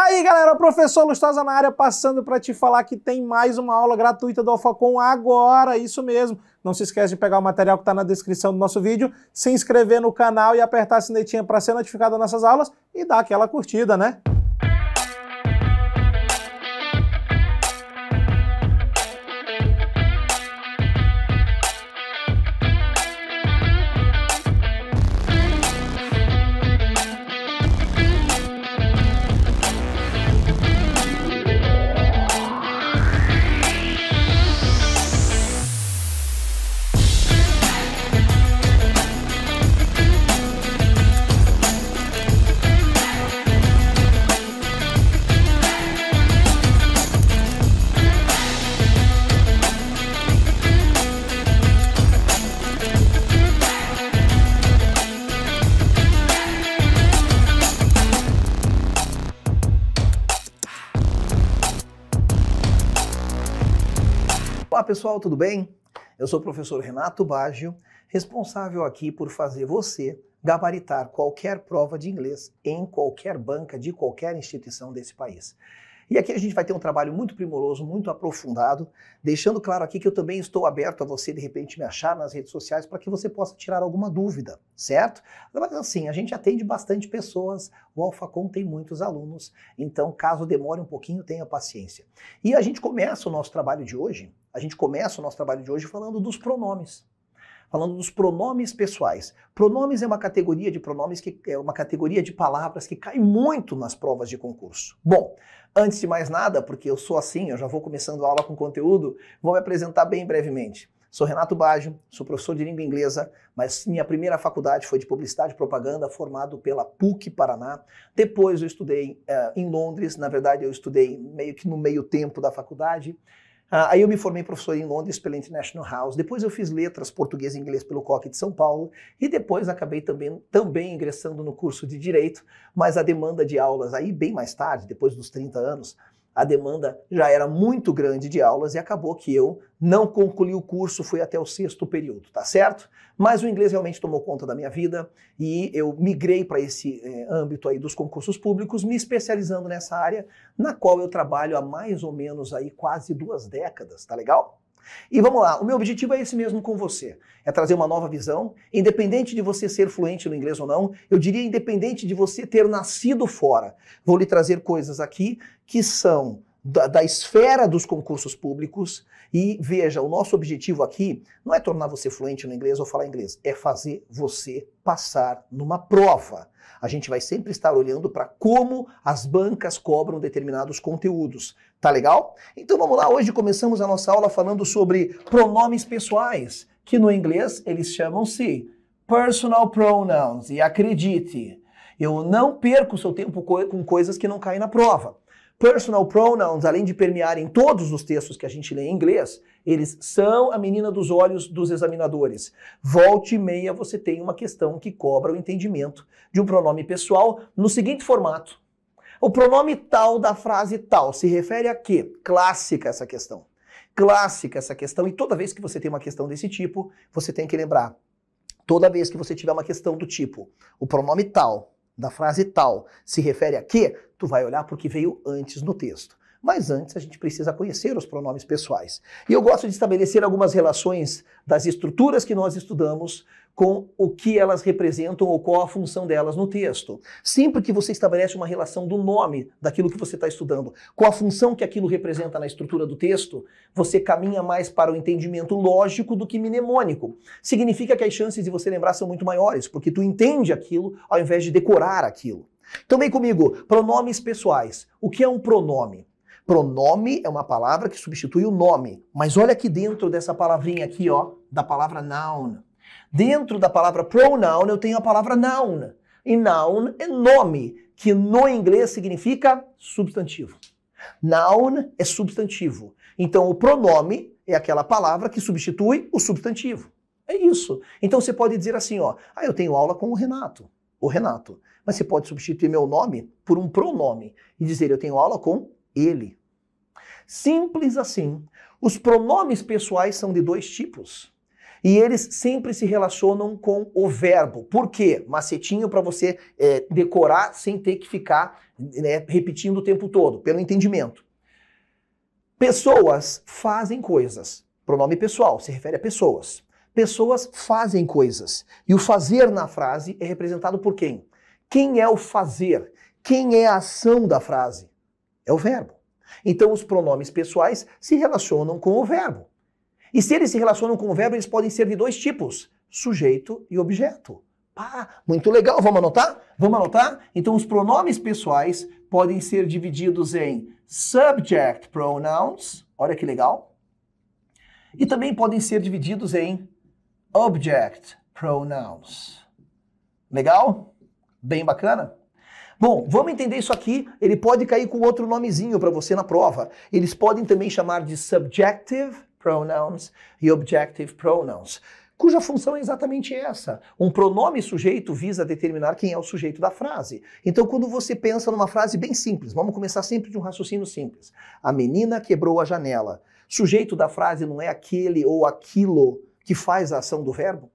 Aí, galera, professor Lustosa na área, passando para te falar que tem mais uma aula gratuita do Alfacon agora, isso mesmo. Não se esquece de pegar o material que está na descrição do nosso vídeo, se inscrever no canal e apertar a sinetinha para ser notificado das nossas aulas e dar aquela curtida, né? pessoal, tudo bem? Eu sou o professor Renato Baggio, responsável aqui por fazer você gabaritar qualquer prova de inglês em qualquer banca de qualquer instituição desse país. E aqui a gente vai ter um trabalho muito primoroso, muito aprofundado, deixando claro aqui que eu também estou aberto a você de repente me achar nas redes sociais para que você possa tirar alguma dúvida, certo? Mas assim, a gente atende bastante pessoas, o Alfacom tem muitos alunos, então caso demore um pouquinho, tenha paciência. E a gente começa o nosso trabalho de hoje a gente começa o nosso trabalho de hoje falando dos pronomes. Falando dos pronomes pessoais. Pronomes é uma categoria de pronomes que é uma categoria de palavras que cai muito nas provas de concurso. Bom, antes de mais nada, porque eu sou assim, eu já vou começando a aula com conteúdo, vou me apresentar bem brevemente. Sou Renato Baggio, sou professor de língua inglesa, mas minha primeira faculdade foi de publicidade e propaganda, formado pela PUC Paraná. Depois eu estudei uh, em Londres, na verdade eu estudei meio que no meio tempo da faculdade. Ah, aí eu me formei professor em Londres pela International House, depois eu fiz letras português e inglês pelo COC de São Paulo e depois acabei também, também ingressando no curso de Direito, mas a demanda de aulas aí bem mais tarde, depois dos 30 anos, a demanda já era muito grande de aulas e acabou que eu não concluí o curso, fui até o sexto período, tá certo? Mas o inglês realmente tomou conta da minha vida e eu migrei para esse é, âmbito aí dos concursos públicos, me especializando nessa área, na qual eu trabalho há mais ou menos aí quase duas décadas, tá legal? E vamos lá, o meu objetivo é esse mesmo com você: é trazer uma nova visão, independente de você ser fluente no inglês ou não, eu diria independente de você ter nascido fora. Vou lhe trazer coisas aqui que são da, da, esfera dos concursos públicos. E veja, o nosso objetivo aqui não é tornar você fluente no inglês ou falar inglês, é fazer você passar numa prova. A gente vai sempre estar olhando para como as bancas cobram determinados conteúdos. Tá legal? Então vamos lá, hoje começamos a nossa aula falando sobre pronomes pessoais, que no inglês eles chamam-se personal pronouns. E acredite, eu não perco seu tempo com coisas que não caem na prova. Personal pronouns, além de permearem todos os textos que a gente lê em inglês, eles são a menina dos olhos dos examinadores. Volte e meia você tem uma questão que cobra o entendimento de um pronome pessoal no seguinte formato: o pronome tal da frase tal se refere a quê? Clássica essa questão. Clássica essa questão. E toda vez que você tem uma questão desse tipo, você tem que lembrar. Toda vez que você tiver uma questão do tipo, o pronome tal da frase tal se refere a quê? Tu vai olhar porque veio antes no texto. Mas antes a gente precisa conhecer os pronomes pessoais. E eu gosto de estabelecer algumas relações das estruturas que nós estudamos com o que elas representam ou qual a função delas no texto. Sempre que você estabelece uma relação do nome daquilo que você está estudando com a função que aquilo representa na estrutura do texto, você caminha mais para o entendimento lógico do que mnemônico. Significa que as chances de você lembrar são muito maiores, porque tu entende aquilo ao invés de decorar aquilo. Então vem comigo, pronomes pessoais. O que é um pronome? Pronome é uma palavra que substitui o nome, mas olha aqui dentro dessa palavrinha aqui, ó, da palavra noun Dentro da palavra pronoun, eu tenho a palavra noun. E noun é nome, que no inglês significa substantivo. Noun é substantivo. Então, o pronome é aquela palavra que substitui o substantivo. É isso. Então, você pode dizer assim, ó, ah, eu tenho aula com o Renato. O Renato. Mas você pode substituir meu nome por um pronome e dizer, eu tenho aula com ele. Simples assim. Os pronomes pessoais são de dois tipos. E eles sempre se relacionam com o verbo. Por quê? Macetinho para você é, decorar sem ter que ficar né, repetindo o tempo todo, pelo entendimento. Pessoas fazem coisas. Pronome pessoal se refere a pessoas. Pessoas fazem coisas. E o fazer na frase é representado por quem? Quem é o fazer? Quem é a ação da frase? É o verbo. Então, os pronomes pessoais se relacionam com o verbo. E se eles se relacionam com o verbo, eles podem ser de dois tipos: sujeito e objeto. Ah, muito legal, vamos anotar? Vamos anotar? Então, os pronomes pessoais podem ser divididos em subject pronouns, olha que legal, e também podem ser divididos em object pronouns. Legal? Bem bacana? Bom, vamos entender isso aqui. Ele pode cair com outro nomezinho para você na prova. Eles podem também chamar de subjective pronouns e objective pronouns, cuja função é exatamente essa. Um pronome sujeito visa determinar quem é o sujeito da frase. Então, quando você pensa numa frase bem simples, vamos começar sempre de um raciocínio simples. A menina quebrou a janela. Sujeito da frase não é aquele ou aquilo que faz a ação do verbo?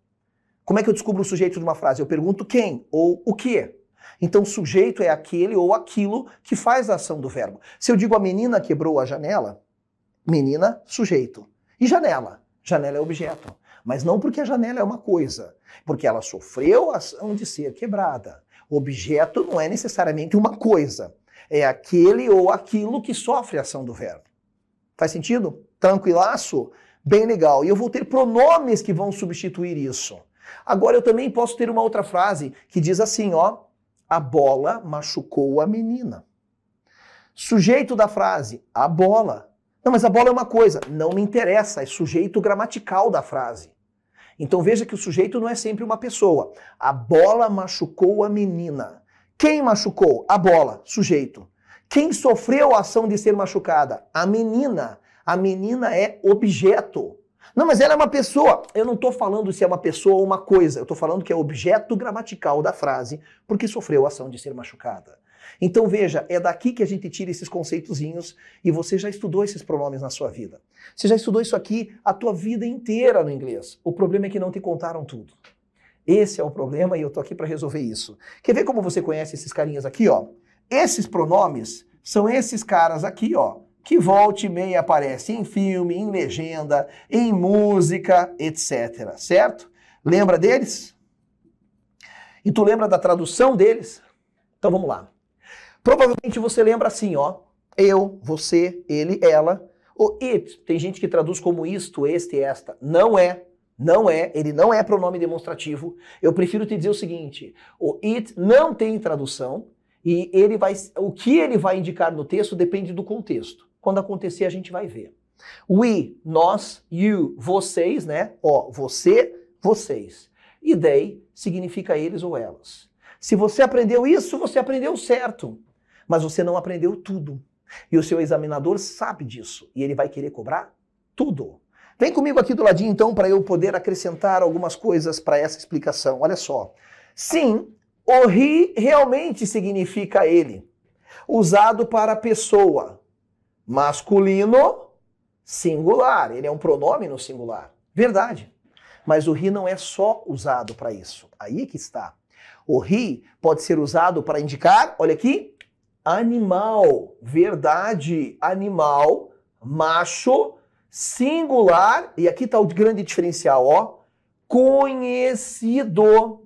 Como é que eu descubro o sujeito de uma frase? Eu pergunto quem ou o que. Então, sujeito é aquele ou aquilo que faz a ação do verbo. Se eu digo a menina quebrou a janela, menina, sujeito. E janela. Janela é objeto. Mas não porque a janela é uma coisa, porque ela sofreu a ação de ser quebrada. O objeto não é necessariamente uma coisa, é aquele ou aquilo que sofre a ação do verbo. Faz sentido? Tranquilaço? Bem legal. E eu vou ter pronomes que vão substituir isso. Agora eu também posso ter uma outra frase que diz assim, ó: a bola machucou a menina. Sujeito da frase: a bola não, mas a bola é uma coisa. Não me interessa, é sujeito gramatical da frase. Então veja que o sujeito não é sempre uma pessoa. A bola machucou a menina. Quem machucou? A bola, sujeito. Quem sofreu a ação de ser machucada? A menina. A menina é objeto. Não, mas ela é uma pessoa. Eu não estou falando se é uma pessoa ou uma coisa. Eu estou falando que é objeto gramatical da frase, porque sofreu a ação de ser machucada. Então veja, é daqui que a gente tira esses conceitozinhos e você já estudou esses pronomes na sua vida. Você já estudou isso aqui a tua vida inteira no inglês. O problema é que não te contaram tudo. Esse é o problema e eu tô aqui para resolver isso. Quer ver como você conhece esses carinhas aqui, ó? Esses pronomes são esses caras aqui, ó, que volta e meia aparece em filme, em legenda, em música, etc, certo? Lembra deles? E tu lembra da tradução deles? Então vamos lá. Provavelmente você lembra assim, ó. Eu, você, ele, ela. O it, tem gente que traduz como isto, este, esta. Não é. Não é, ele não é pronome demonstrativo. Eu prefiro te dizer o seguinte: o it não tem tradução e ele vai, o que ele vai indicar no texto depende do contexto. Quando acontecer, a gente vai ver. We, nós, you, vocês, né? Ó, você, vocês. E they significa eles ou elas. Se você aprendeu isso, você aprendeu certo mas você não aprendeu tudo. E o seu examinador sabe disso e ele vai querer cobrar tudo. Vem comigo aqui do ladinho então para eu poder acrescentar algumas coisas para essa explicação. Olha só. Sim, o ri realmente significa ele, usado para pessoa, masculino, singular. Ele é um pronome no singular. Verdade. Mas o ri não é só usado para isso. Aí que está. O ri pode ser usado para indicar, olha aqui, animal, verdade, animal, macho, singular, e aqui está o grande diferencial, ó, conhecido.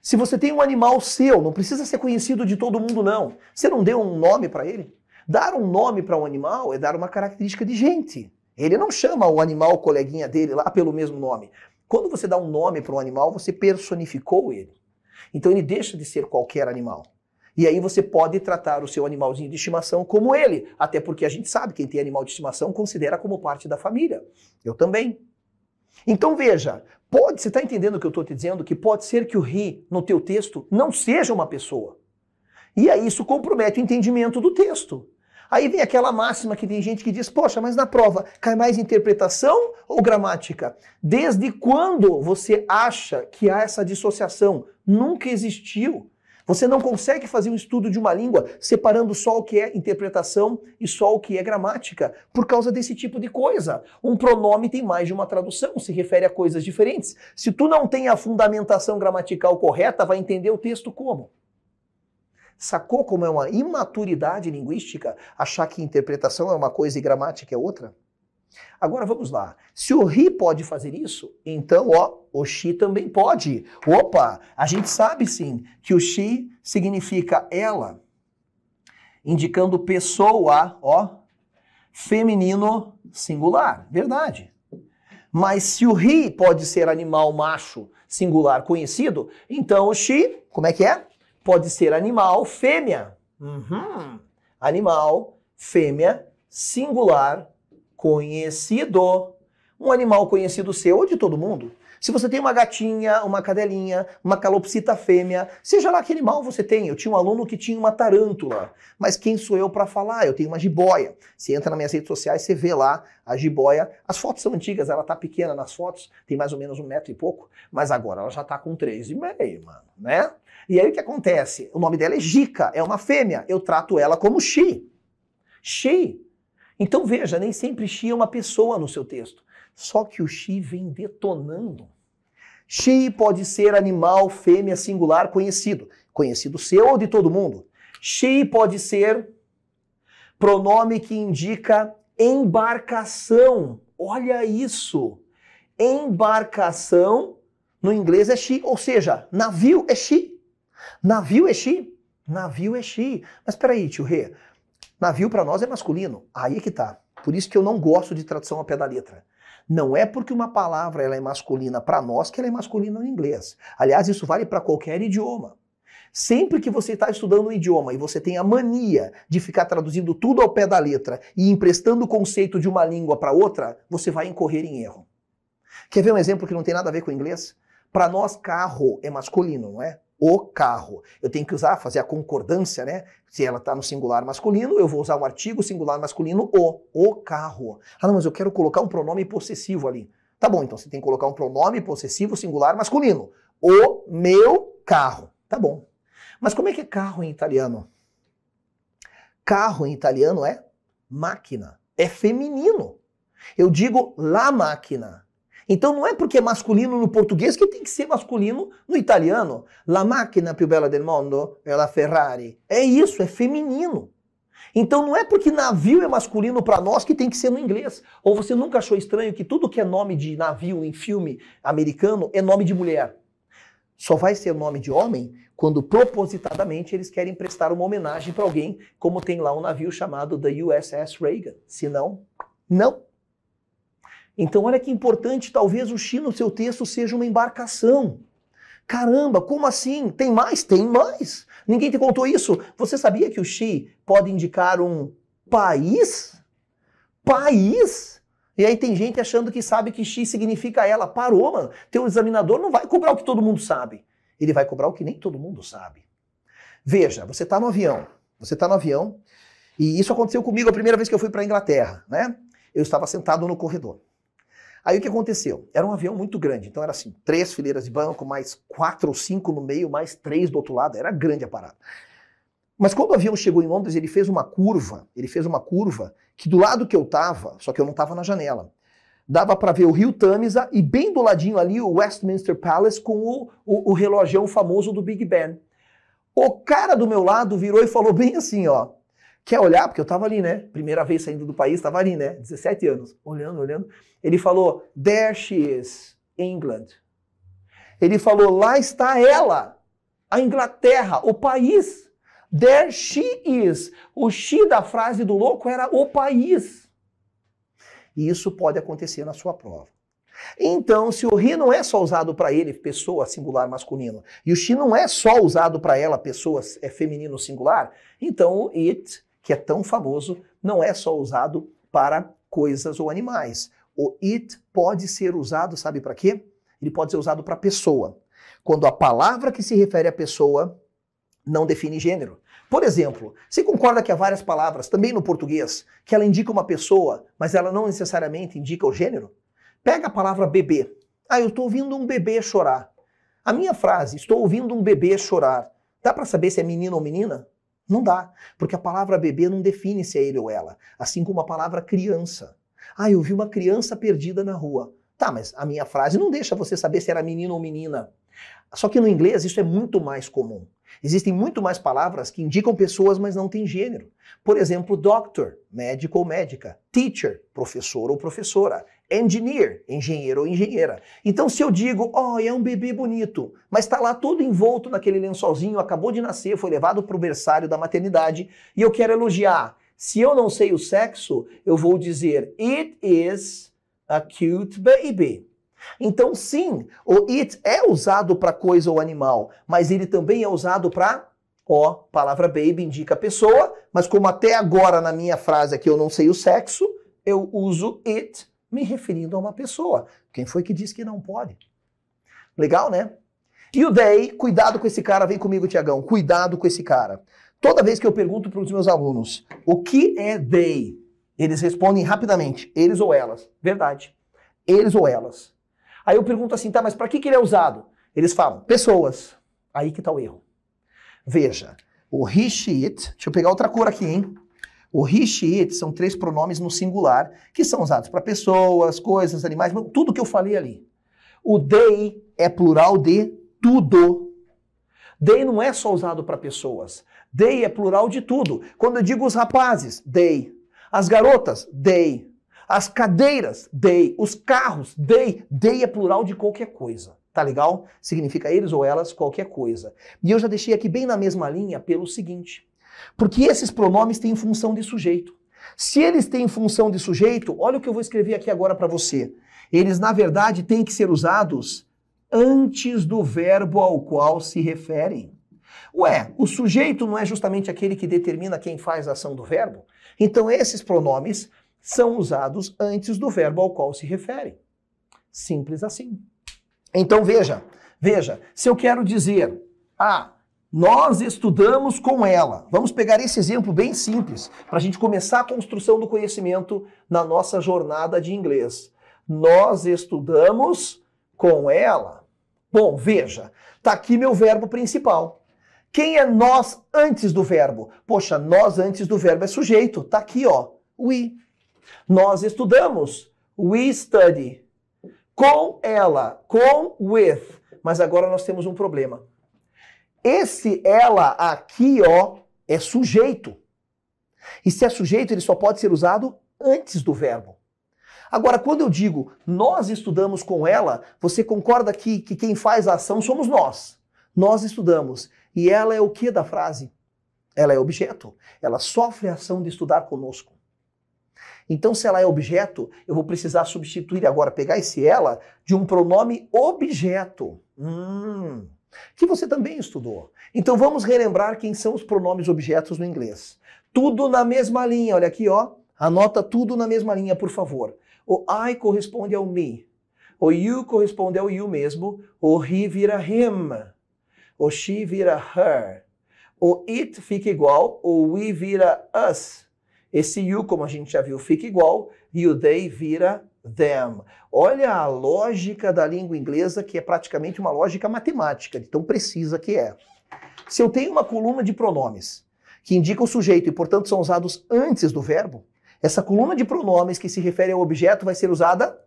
Se você tem um animal seu, não precisa ser conhecido de todo mundo não. Você não deu um nome para ele? Dar um nome para um animal é dar uma característica de gente. Ele não chama o animal coleguinha dele lá pelo mesmo nome. Quando você dá um nome para um animal, você personificou ele. Então ele deixa de ser qualquer animal. E aí você pode tratar o seu animalzinho de estimação como ele, até porque a gente sabe quem tem animal de estimação considera como parte da família. Eu também. Então veja, pode, você está entendendo o que eu estou te dizendo? Que pode ser que o ri no teu texto não seja uma pessoa. E aí isso compromete o entendimento do texto. Aí vem aquela máxima que tem gente que diz: poxa, mas na prova cai mais interpretação ou gramática? Desde quando você acha que há essa dissociação? Nunca existiu. Você não consegue fazer um estudo de uma língua separando só o que é interpretação e só o que é gramática, por causa desse tipo de coisa. Um pronome tem mais de uma tradução, se refere a coisas diferentes. Se tu não tem a fundamentação gramatical correta, vai entender o texto como? Sacou como é uma imaturidade linguística achar que interpretação é uma coisa e gramática é outra? Agora vamos lá. Se o Ri pode fazer isso, então ó, o Xi também pode. Opa, a gente sabe sim que o Xi significa ela, indicando pessoa, ó, feminino singular, verdade. Mas se o Ri pode ser animal macho singular conhecido, então o Xi, como é que é? Pode ser animal fêmea. Uhum. Animal fêmea singular conhecido. Um animal conhecido seu ou de todo mundo. Se você tem uma gatinha, uma cadelinha, uma calopsita fêmea, seja lá que animal você tem. Eu tinha um aluno que tinha uma tarântula, mas quem sou eu para falar? Eu tenho uma jiboia. Você entra nas minhas redes sociais, você vê lá a jiboia. As fotos são antigas, ela tá pequena nas fotos, tem mais ou menos um metro e pouco, mas agora ela já tá com três e meio, mano, né? E aí o que acontece? O nome dela é Jica, é uma fêmea. Eu trato ela como Xi. Xi então veja, nem sempre Xi é uma pessoa no seu texto. Só que o Xi vem detonando. Xi pode ser animal fêmea singular conhecido, conhecido seu ou de todo mundo. Xi pode ser pronome que indica embarcação. Olha isso! Embarcação no inglês é Xi, ou seja, navio é Xi. Navio é Xi. Navio é Xi. Mas peraí, tio Rê, Navio para nós é masculino. Aí é que tá. Por isso que eu não gosto de tradução a pé da letra. Não é porque uma palavra ela é masculina para nós que ela é masculina no inglês. Aliás, isso vale para qualquer idioma. Sempre que você está estudando um idioma e você tem a mania de ficar traduzindo tudo ao pé da letra e emprestando o conceito de uma língua para outra, você vai incorrer em erro. Quer ver um exemplo que não tem nada a ver com o inglês? Para nós, carro é masculino, não é? o carro. Eu tenho que usar, fazer a concordância, né? Se ela está no singular masculino, eu vou usar um artigo singular masculino, o, o carro. Ah, não, mas eu quero colocar um pronome possessivo ali. Tá bom, então você tem que colocar um pronome possessivo singular masculino. O meu carro. Tá bom. Mas como é que é carro em italiano? Carro em italiano é máquina, é feminino. Eu digo la máquina, então não é porque é masculino no português que tem que ser masculino no italiano. La macchina più bella del mondo é la Ferrari. É isso, é feminino. Então não é porque navio é masculino para nós que tem que ser no inglês. Ou você nunca achou estranho que tudo que é nome de navio em filme americano é nome de mulher. Só vai ser nome de homem quando propositadamente eles querem prestar uma homenagem para alguém, como tem lá um navio chamado the USS Reagan. Se não, não. Então, olha que importante, talvez o X no seu texto seja uma embarcação. Caramba, como assim? Tem mais? Tem mais. Ninguém te contou isso. Você sabia que o X pode indicar um país? País? E aí tem gente achando que sabe que X significa ela. Parou, mano. Teu examinador não vai cobrar o que todo mundo sabe. Ele vai cobrar o que nem todo mundo sabe. Veja, você está no avião. Você está no avião. E isso aconteceu comigo a primeira vez que eu fui para a Inglaterra, né? Eu estava sentado no corredor. Aí o que aconteceu? Era um avião muito grande, então era assim, três fileiras de banco, mais quatro ou cinco no meio, mais três do outro lado, era grande a parada. Mas quando o avião chegou em Londres, ele fez uma curva, ele fez uma curva que do lado que eu estava, só que eu não estava na janela, dava para ver o Rio Tamisa e bem do ladinho ali o Westminster Palace com o, o, o relógio famoso do Big Ben. O cara do meu lado virou e falou bem assim, ó, Quer olhar? Porque eu estava ali, né? Primeira vez saindo do país, estava ali, né? 17 anos, olhando, olhando. Ele falou, there she is, England. Ele falou, lá está ela, a Inglaterra, o país. There she is. O she da frase do louco era o país. E isso pode acontecer na sua prova. Então, se o he não é só usado para ele, pessoa singular masculino, e o she não é só usado para ela, pessoa é feminino singular, então it que é tão famoso, não é só usado para coisas ou animais. O it pode ser usado, sabe para quê? Ele pode ser usado para pessoa. Quando a palavra que se refere à pessoa não define gênero. Por exemplo, você concorda que há várias palavras, também no português, que ela indica uma pessoa, mas ela não necessariamente indica o gênero? Pega a palavra bebê. Ah, eu estou ouvindo um bebê chorar. A minha frase, estou ouvindo um bebê chorar, dá para saber se é menino ou menina? Não dá, porque a palavra bebê não define se é ele ou ela, assim como a palavra criança. Ah, eu vi uma criança perdida na rua. Tá, mas a minha frase não deixa você saber se era menino ou menina. Só que no inglês isso é muito mais comum. Existem muito mais palavras que indicam pessoas, mas não têm gênero. Por exemplo, doctor, médico ou médica, teacher, professor ou professora, engineer, engenheiro ou engenheira. Então, se eu digo, oh, é um bebê bonito, mas está lá todo envolto naquele lençolzinho, acabou de nascer, foi levado para o berçário da maternidade, e eu quero elogiar. Se eu não sei o sexo, eu vou dizer, it is a cute baby. Então, sim, o it é usado para coisa ou animal, mas ele também é usado para ó, palavra baby indica pessoa, mas como até agora na minha frase aqui eu não sei o sexo, eu uso it me referindo a uma pessoa. Quem foi que disse que não pode? Legal, né? E o DEI, cuidado com esse cara, vem comigo, Tiagão, cuidado com esse cara. Toda vez que eu pergunto para os meus alunos o que é DEI, eles respondem rapidamente, eles ou elas. Verdade. Eles ou elas. Aí eu pergunto assim, tá, mas para que, que ele é usado? Eles falam, pessoas. Aí que está o erro. Veja, o he, she, it, deixa eu pegar outra cor aqui, hein? O he, she, it são três pronomes no singular que são usados para pessoas, coisas, animais, tudo que eu falei ali. O they é plural de tudo. They não é só usado para pessoas. They é plural de tudo. Quando eu digo os rapazes, they. As garotas, they. As cadeiras, they. Os carros, they. They é plural de qualquer coisa. Tá legal? Significa eles ou elas, qualquer coisa. E eu já deixei aqui bem na mesma linha pelo seguinte. Porque esses pronomes têm função de sujeito. Se eles têm função de sujeito, olha o que eu vou escrever aqui agora para você. Eles, na verdade, têm que ser usados antes do verbo ao qual se referem. Ué, o sujeito não é justamente aquele que determina quem faz a ação do verbo? Então, esses pronomes são usados antes do verbo ao qual se referem. Simples assim. Então, veja, veja, se eu quero dizer, ah, nós estudamos com ela. Vamos pegar esse exemplo bem simples para a gente começar a construção do conhecimento na nossa jornada de inglês. Nós estudamos com ela. Bom, veja, tá aqui meu verbo principal. Quem é nós antes do verbo? Poxa, nós antes do verbo é sujeito. Tá aqui, ó. We. Nós estudamos. We study. Com ela, com with. Mas agora nós temos um problema esse ela aqui, ó, é sujeito. E se é sujeito, ele só pode ser usado antes do verbo. Agora, quando eu digo nós estudamos com ela, você concorda que, que quem faz a ação somos nós. Nós estudamos. E ela é o que da frase? Ela é objeto. Ela sofre a ação de estudar conosco. Então, se ela é objeto, eu vou precisar substituir agora, pegar esse ela de um pronome objeto. Hum que você também estudou. Então vamos relembrar quem são os pronomes objetos no inglês. Tudo na mesma linha, olha aqui, ó. Anota tudo na mesma linha, por favor. O I corresponde ao me. O you corresponde ao you mesmo. O he vira him. O she vira her. O it fica igual. O we vira us. Esse you, como a gente já viu, fica igual. E o they vira them. Olha a lógica da língua inglesa, que é praticamente uma lógica matemática, de tão precisa que é. Se eu tenho uma coluna de pronomes que indica o sujeito e, portanto, são usados antes do verbo, essa coluna de pronomes que se refere ao objeto vai ser usada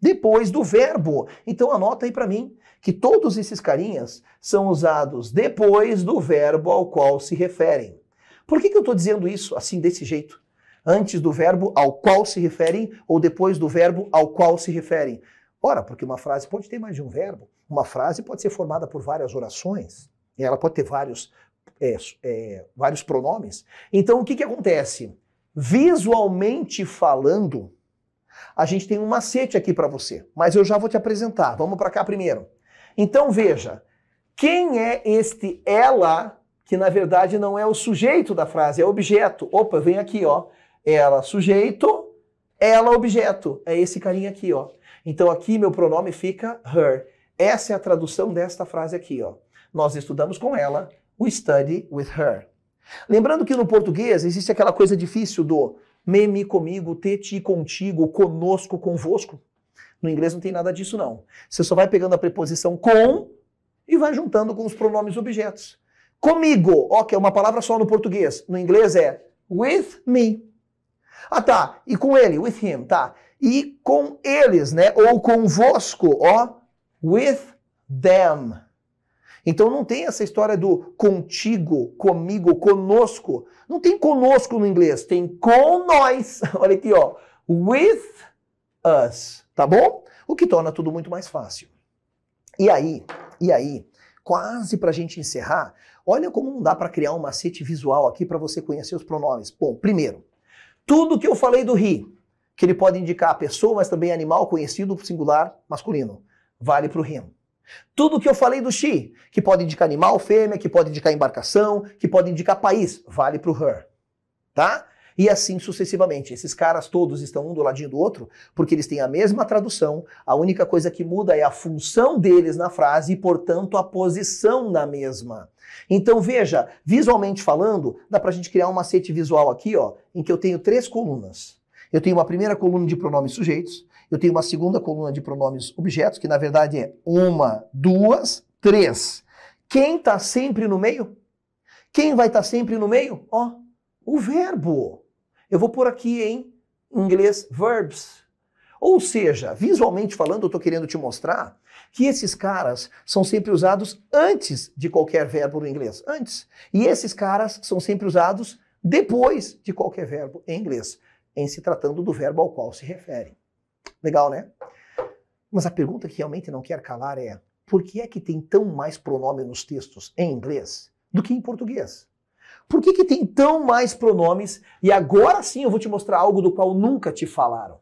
depois do verbo. Então anota aí para mim que todos esses carinhas são usados depois do verbo ao qual se referem. Por que, que eu estou dizendo isso assim desse jeito? antes do verbo ao qual se referem ou depois do verbo ao qual se referem? Ora, porque uma frase pode ter mais de um verbo, uma frase pode ser formada por várias orações, e ela pode ter vários, é, é, vários pronomes. Então, o que, que acontece? Visualmente falando, a gente tem um macete aqui para você, mas eu já vou te apresentar. Vamos para cá primeiro. Então, veja, quem é este ela que na verdade não é o sujeito da frase, é objeto. Opa, vem aqui, ó ela sujeito, ela objeto. É esse carinha aqui, ó. Então aqui meu pronome fica her. Essa é a tradução desta frase aqui, ó. Nós estudamos com ela, we study with her. Lembrando que no português existe aquela coisa difícil do me, me, comigo, te, ti, contigo, conosco, convosco. No inglês não tem nada disso, não. Você só vai pegando a preposição com e vai juntando com os pronomes objetos. Comigo, ok, é uma palavra só no português. No inglês é with me. Ah, tá. E com ele, with him, tá. E com eles, né? Ou convosco, ó. With them. Então não tem essa história do contigo, comigo, conosco. Não tem conosco no inglês, tem com nós. Olha aqui, ó. With us, tá bom? O que torna tudo muito mais fácil. E aí, e aí, quase para a gente encerrar, olha como não dá para criar um macete visual aqui para você conhecer os pronomes. Bom, primeiro, tudo que eu falei do ri, que ele pode indicar a pessoa, mas também animal conhecido singular masculino, vale para o rino. Tudo que eu falei do she, que pode indicar animal, fêmea, que pode indicar embarcação, que pode indicar país, vale para o her. Tá? e assim sucessivamente. Esses caras todos estão um do ladinho do outro, porque eles têm a mesma tradução, a única coisa que muda é a função deles na frase e, portanto, a posição na mesma. Então veja, visualmente falando, dá para a gente criar um macete visual aqui, ó, em que eu tenho três colunas. Eu tenho uma primeira coluna de pronomes sujeitos, eu tenho uma segunda coluna de pronomes objetos, que na verdade é uma, duas, três. Quem está sempre no meio? Quem vai estar tá sempre no meio? Ó, o verbo. Eu vou pôr aqui em hum. inglês verbs. Ou seja, visualmente falando, eu estou querendo te mostrar que esses caras são sempre usados antes de qualquer verbo no inglês. Antes. E esses caras são sempre usados depois de qualquer verbo em inglês, em se tratando do verbo ao qual se refere. Legal, né? Mas a pergunta que realmente não quer calar é: por que é que tem tão mais pronome nos textos em inglês do que em português? por que, que tem tão mais pronomes? E agora sim eu vou te mostrar algo do qual nunca te falaram.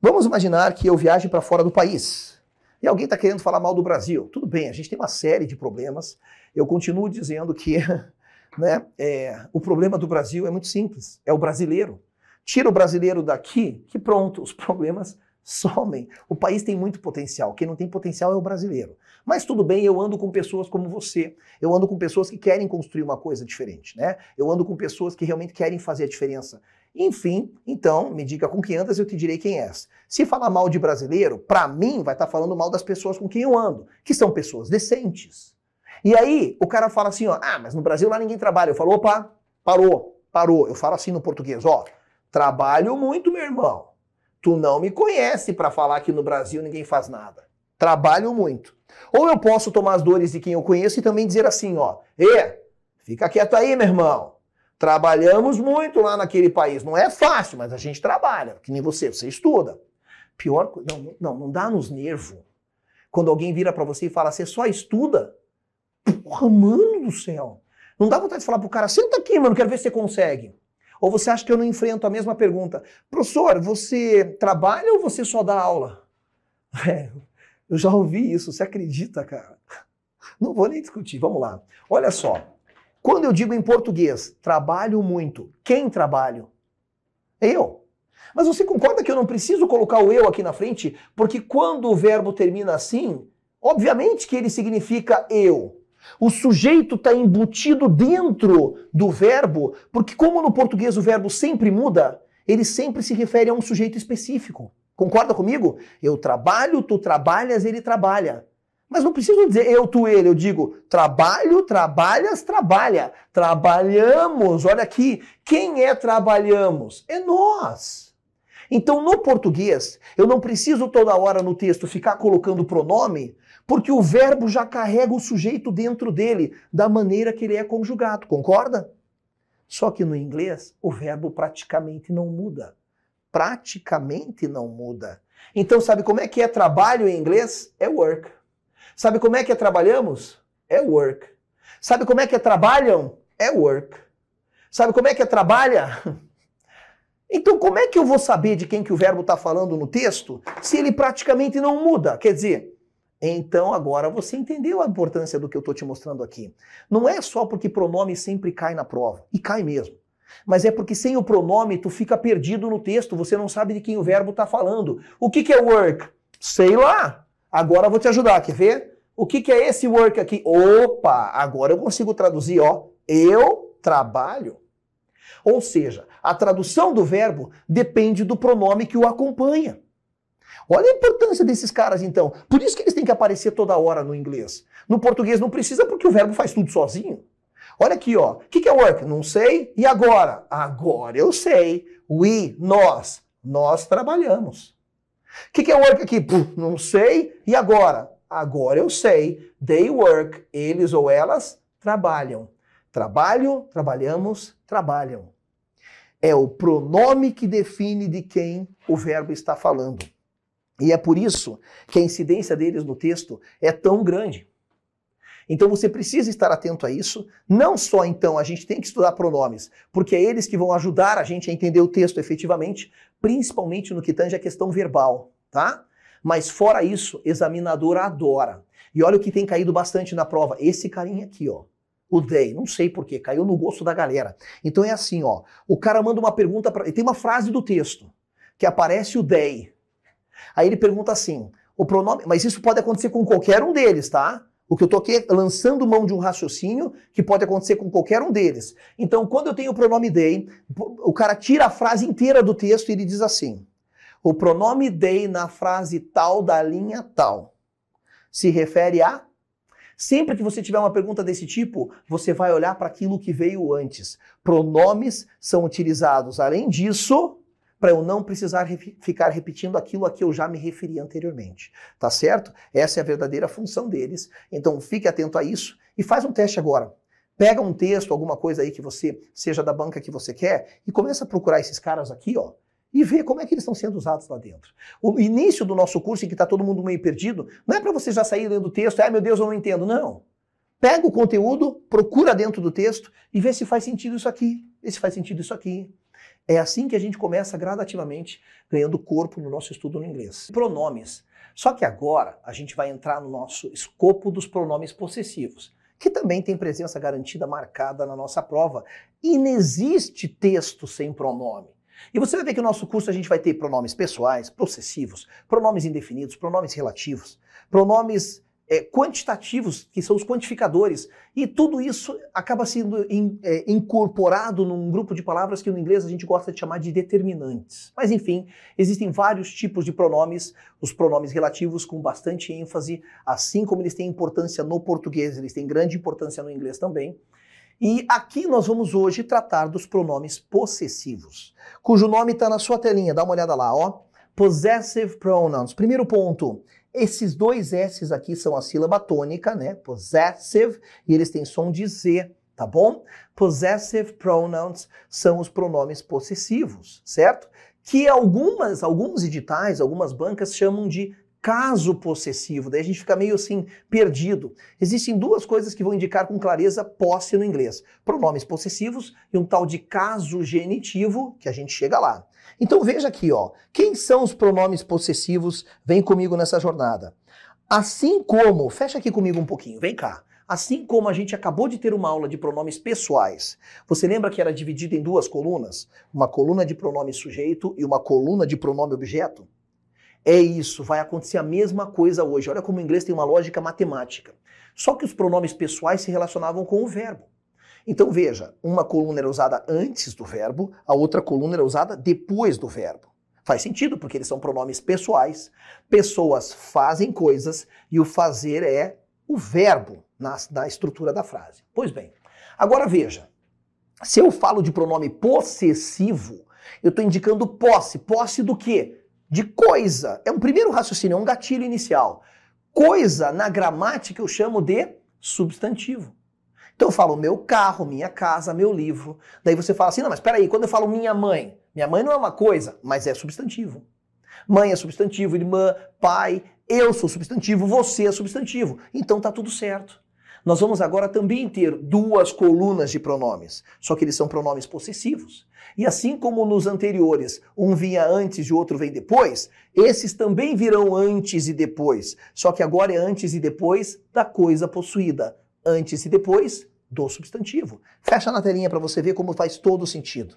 Vamos imaginar que eu viaje para fora do país e alguém está querendo falar mal do Brasil. Tudo bem, a gente tem uma série de problemas. Eu continuo dizendo que né, é, o problema do Brasil é muito simples: é o brasileiro. Tira o brasileiro daqui, que pronto, os problemas somem. O país tem muito potencial. Quem não tem potencial é o brasileiro. Mas tudo bem, eu ando com pessoas como você. Eu ando com pessoas que querem construir uma coisa diferente, né? Eu ando com pessoas que realmente querem fazer a diferença. Enfim, então, me diga com quem andas, eu te direi quem és. Se falar mal de brasileiro, para mim vai estar tá falando mal das pessoas com quem eu ando, que são pessoas decentes. E aí, o cara fala assim, ó, ah, mas no Brasil lá ninguém trabalha. Eu falo, opa, parou, parou. Eu falo assim no português, ó, trabalho muito, meu irmão Tu não me conhece para falar que no Brasil ninguém faz nada. Trabalho muito. Ou eu posso tomar as dores de quem eu conheço e também dizer assim, ó, e fica quieto aí, meu irmão. Trabalhamos muito lá naquele país. Não é fácil, mas a gente trabalha, que nem você, você estuda. Pior, não, não, não dá nos nervos. Quando alguém vira para você e fala, você só estuda? Porra, mano do céu. Não dá vontade de falar pro cara, senta aqui, mano, quero ver se você consegue. Ou você acha que eu não enfrento a mesma pergunta? Professor, você trabalha ou você só dá aula? É, eu já ouvi isso, você acredita, cara? Não vou nem discutir, vamos lá. Olha só. Quando eu digo em português, trabalho muito, quem trabalho? É eu. Mas você concorda que eu não preciso colocar o eu aqui na frente? Porque quando o verbo termina assim, obviamente que ele significa eu. O sujeito está embutido dentro do verbo, porque, como no português o verbo sempre muda, ele sempre se refere a um sujeito específico. Concorda comigo? Eu trabalho, tu trabalhas, ele trabalha. Mas não preciso dizer eu, tu, ele. Eu digo trabalho, trabalhas, trabalha. Trabalhamos. Olha aqui. Quem é trabalhamos? É nós. Então, no português, eu não preciso toda hora no texto ficar colocando pronome porque o verbo já carrega o sujeito dentro dele, da maneira que ele é conjugado, concorda? Só que no inglês, o verbo praticamente não muda. Praticamente não muda. Então, sabe como é que é trabalho em inglês? É work. Sabe como é que é trabalhamos? É work. Sabe como é que é trabalham? É work. Sabe como é que é trabalha? Então, como é que eu vou saber de quem que o verbo está falando no texto se ele praticamente não muda? Quer dizer, então agora você entendeu a importância do que eu estou te mostrando aqui. Não é só porque pronome sempre cai na prova, e cai mesmo. Mas é porque sem o pronome tu fica perdido no texto, você não sabe de quem o verbo está falando. O que, que é work? Sei lá. Agora eu vou te ajudar, quer ver? O que, que é esse work aqui? Opa, agora eu consigo traduzir, ó. Eu trabalho. Ou seja, a tradução do verbo depende do pronome que o acompanha. Olha a importância desses caras, então. Por isso que eles têm que aparecer toda hora no inglês. No português não precisa, porque o verbo faz tudo sozinho. Olha aqui, ó. O que, que é work? Não sei. E agora? Agora eu sei. We, nós. Nós trabalhamos. O que, que é work aqui? Puh, não sei. E agora? Agora eu sei. They work. Eles ou elas trabalham. Trabalho, trabalhamos, trabalham. É o pronome que define de quem o verbo está falando. E é por isso que a incidência deles no texto é tão grande. Então você precisa estar atento a isso. Não só então a gente tem que estudar pronomes, porque é eles que vão ajudar a gente a entender o texto efetivamente, principalmente no que tange a questão verbal, tá? Mas fora isso, examinador adora. E olha o que tem caído bastante na prova, esse carinha aqui, ó. O DEI, não sei porquê, caiu no gosto da galera. Então é assim, ó. O cara manda uma pergunta para. Tem uma frase do texto que aparece o DEI. Aí ele pergunta assim: o pronome. Mas isso pode acontecer com qualquer um deles, tá? O que eu estou aqui é lançando mão de um raciocínio que pode acontecer com qualquer um deles. Então, quando eu tenho o pronome they, o cara tira a frase inteira do texto e ele diz assim: O pronome they na frase tal da linha tal se refere a. Sempre que você tiver uma pergunta desse tipo, você vai olhar para aquilo que veio antes. Pronomes são utilizados, além disso, para eu não precisar re ficar repetindo aquilo a que eu já me referi anteriormente. Tá certo? Essa é a verdadeira função deles. Então fique atento a isso e faz um teste agora. Pega um texto, alguma coisa aí que você seja da banca que você quer e começa a procurar esses caras aqui, ó e ver como é que eles estão sendo usados lá dentro. O início do nosso curso, em que está todo mundo meio perdido, não é para você já sair lendo o texto, ai ah, meu Deus, eu não entendo. Não. Pega o conteúdo, procura dentro do texto e vê se faz sentido isso aqui, vê se faz sentido isso aqui, é assim que a gente começa gradativamente ganhando corpo no nosso estudo no inglês. Pronomes. Só que agora a gente vai entrar no nosso escopo dos pronomes possessivos, que também tem presença garantida marcada na nossa prova. E não existe texto sem pronome. E você vai ver que no nosso curso a gente vai ter pronomes pessoais, possessivos, pronomes indefinidos, pronomes relativos, pronomes é, quantitativos, que são os quantificadores, e tudo isso acaba sendo in, é, incorporado num grupo de palavras que no inglês a gente gosta de chamar de determinantes. Mas enfim, existem vários tipos de pronomes, os pronomes relativos com bastante ênfase, assim como eles têm importância no português, eles têm grande importância no inglês também. E aqui nós vamos hoje tratar dos pronomes possessivos, cujo nome está na sua telinha, dá uma olhada lá, ó. Possessive pronouns. Primeiro ponto, esses dois S's aqui são a sílaba tônica, né? Possessive, e eles têm som de Z, tá bom? Possessive pronouns são os pronomes possessivos, certo? Que algumas, alguns editais, algumas bancas chamam de caso possessivo. Daí a gente fica meio assim perdido. Existem duas coisas que vão indicar com clareza posse no inglês: pronomes possessivos e um tal de caso genitivo, que a gente chega lá. Então veja aqui, ó, quem são os pronomes possessivos? Vem comigo nessa jornada. Assim como, fecha aqui comigo um pouquinho, vem cá. Assim como a gente acabou de ter uma aula de pronomes pessoais, você lembra que era dividido em duas colunas? Uma coluna de pronome sujeito e uma coluna de pronome objeto? É isso, vai acontecer a mesma coisa hoje. Olha como o inglês tem uma lógica matemática. Só que os pronomes pessoais se relacionavam com o verbo. Então veja, uma coluna era usada antes do verbo, a outra coluna era usada depois do verbo. Faz sentido, porque eles são pronomes pessoais. Pessoas fazem coisas e o fazer é o verbo na, na estrutura da frase. Pois bem, agora veja. Se eu falo de pronome possessivo, eu estou indicando posse. Posse do quê? De coisa. É um primeiro raciocínio, é um gatilho inicial. Coisa, na gramática, eu chamo de substantivo. Então eu falo meu carro, minha casa, meu livro. Daí você fala assim: não, mas peraí, quando eu falo minha mãe, minha mãe não é uma coisa, mas é substantivo. Mãe é substantivo, irmã, pai, eu sou substantivo, você é substantivo. Então tá tudo certo. Nós vamos agora também ter duas colunas de pronomes, só que eles são pronomes possessivos. E assim como nos anteriores, um vinha antes e o outro vem depois, esses também virão antes e depois, só que agora é antes e depois da coisa possuída, antes e depois do substantivo. Fecha na telinha para você ver como faz todo sentido.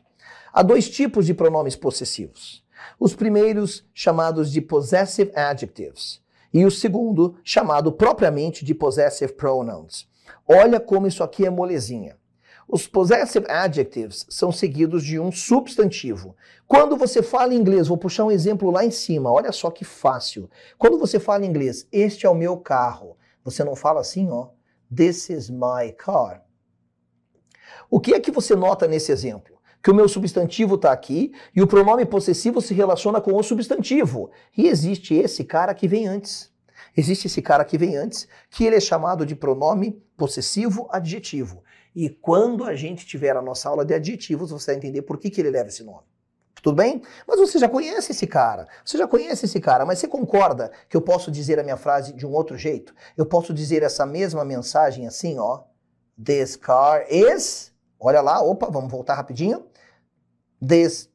Há dois tipos de pronomes possessivos. Os primeiros chamados de possessive adjectives e o segundo chamado propriamente de possessive pronouns. Olha como isso aqui é molezinha. Os possessive adjectives são seguidos de um substantivo. Quando você fala inglês, vou puxar um exemplo lá em cima, olha só que fácil. Quando você fala inglês, este é o meu carro, você não fala assim, ó, This is my car. O que é que você nota nesse exemplo? Que o meu substantivo está aqui e o pronome possessivo se relaciona com o substantivo. E existe esse cara que vem antes. Existe esse cara que vem antes, que ele é chamado de pronome possessivo adjetivo. E quando a gente tiver a nossa aula de adjetivos, você vai entender por que, que ele leva esse nome. Tudo bem? Mas você já conhece esse cara. Você já conhece esse cara, mas você concorda que eu posso dizer a minha frase de um outro jeito? Eu posso dizer essa mesma mensagem assim, ó. This car is. Olha lá, opa, vamos voltar rapidinho. This.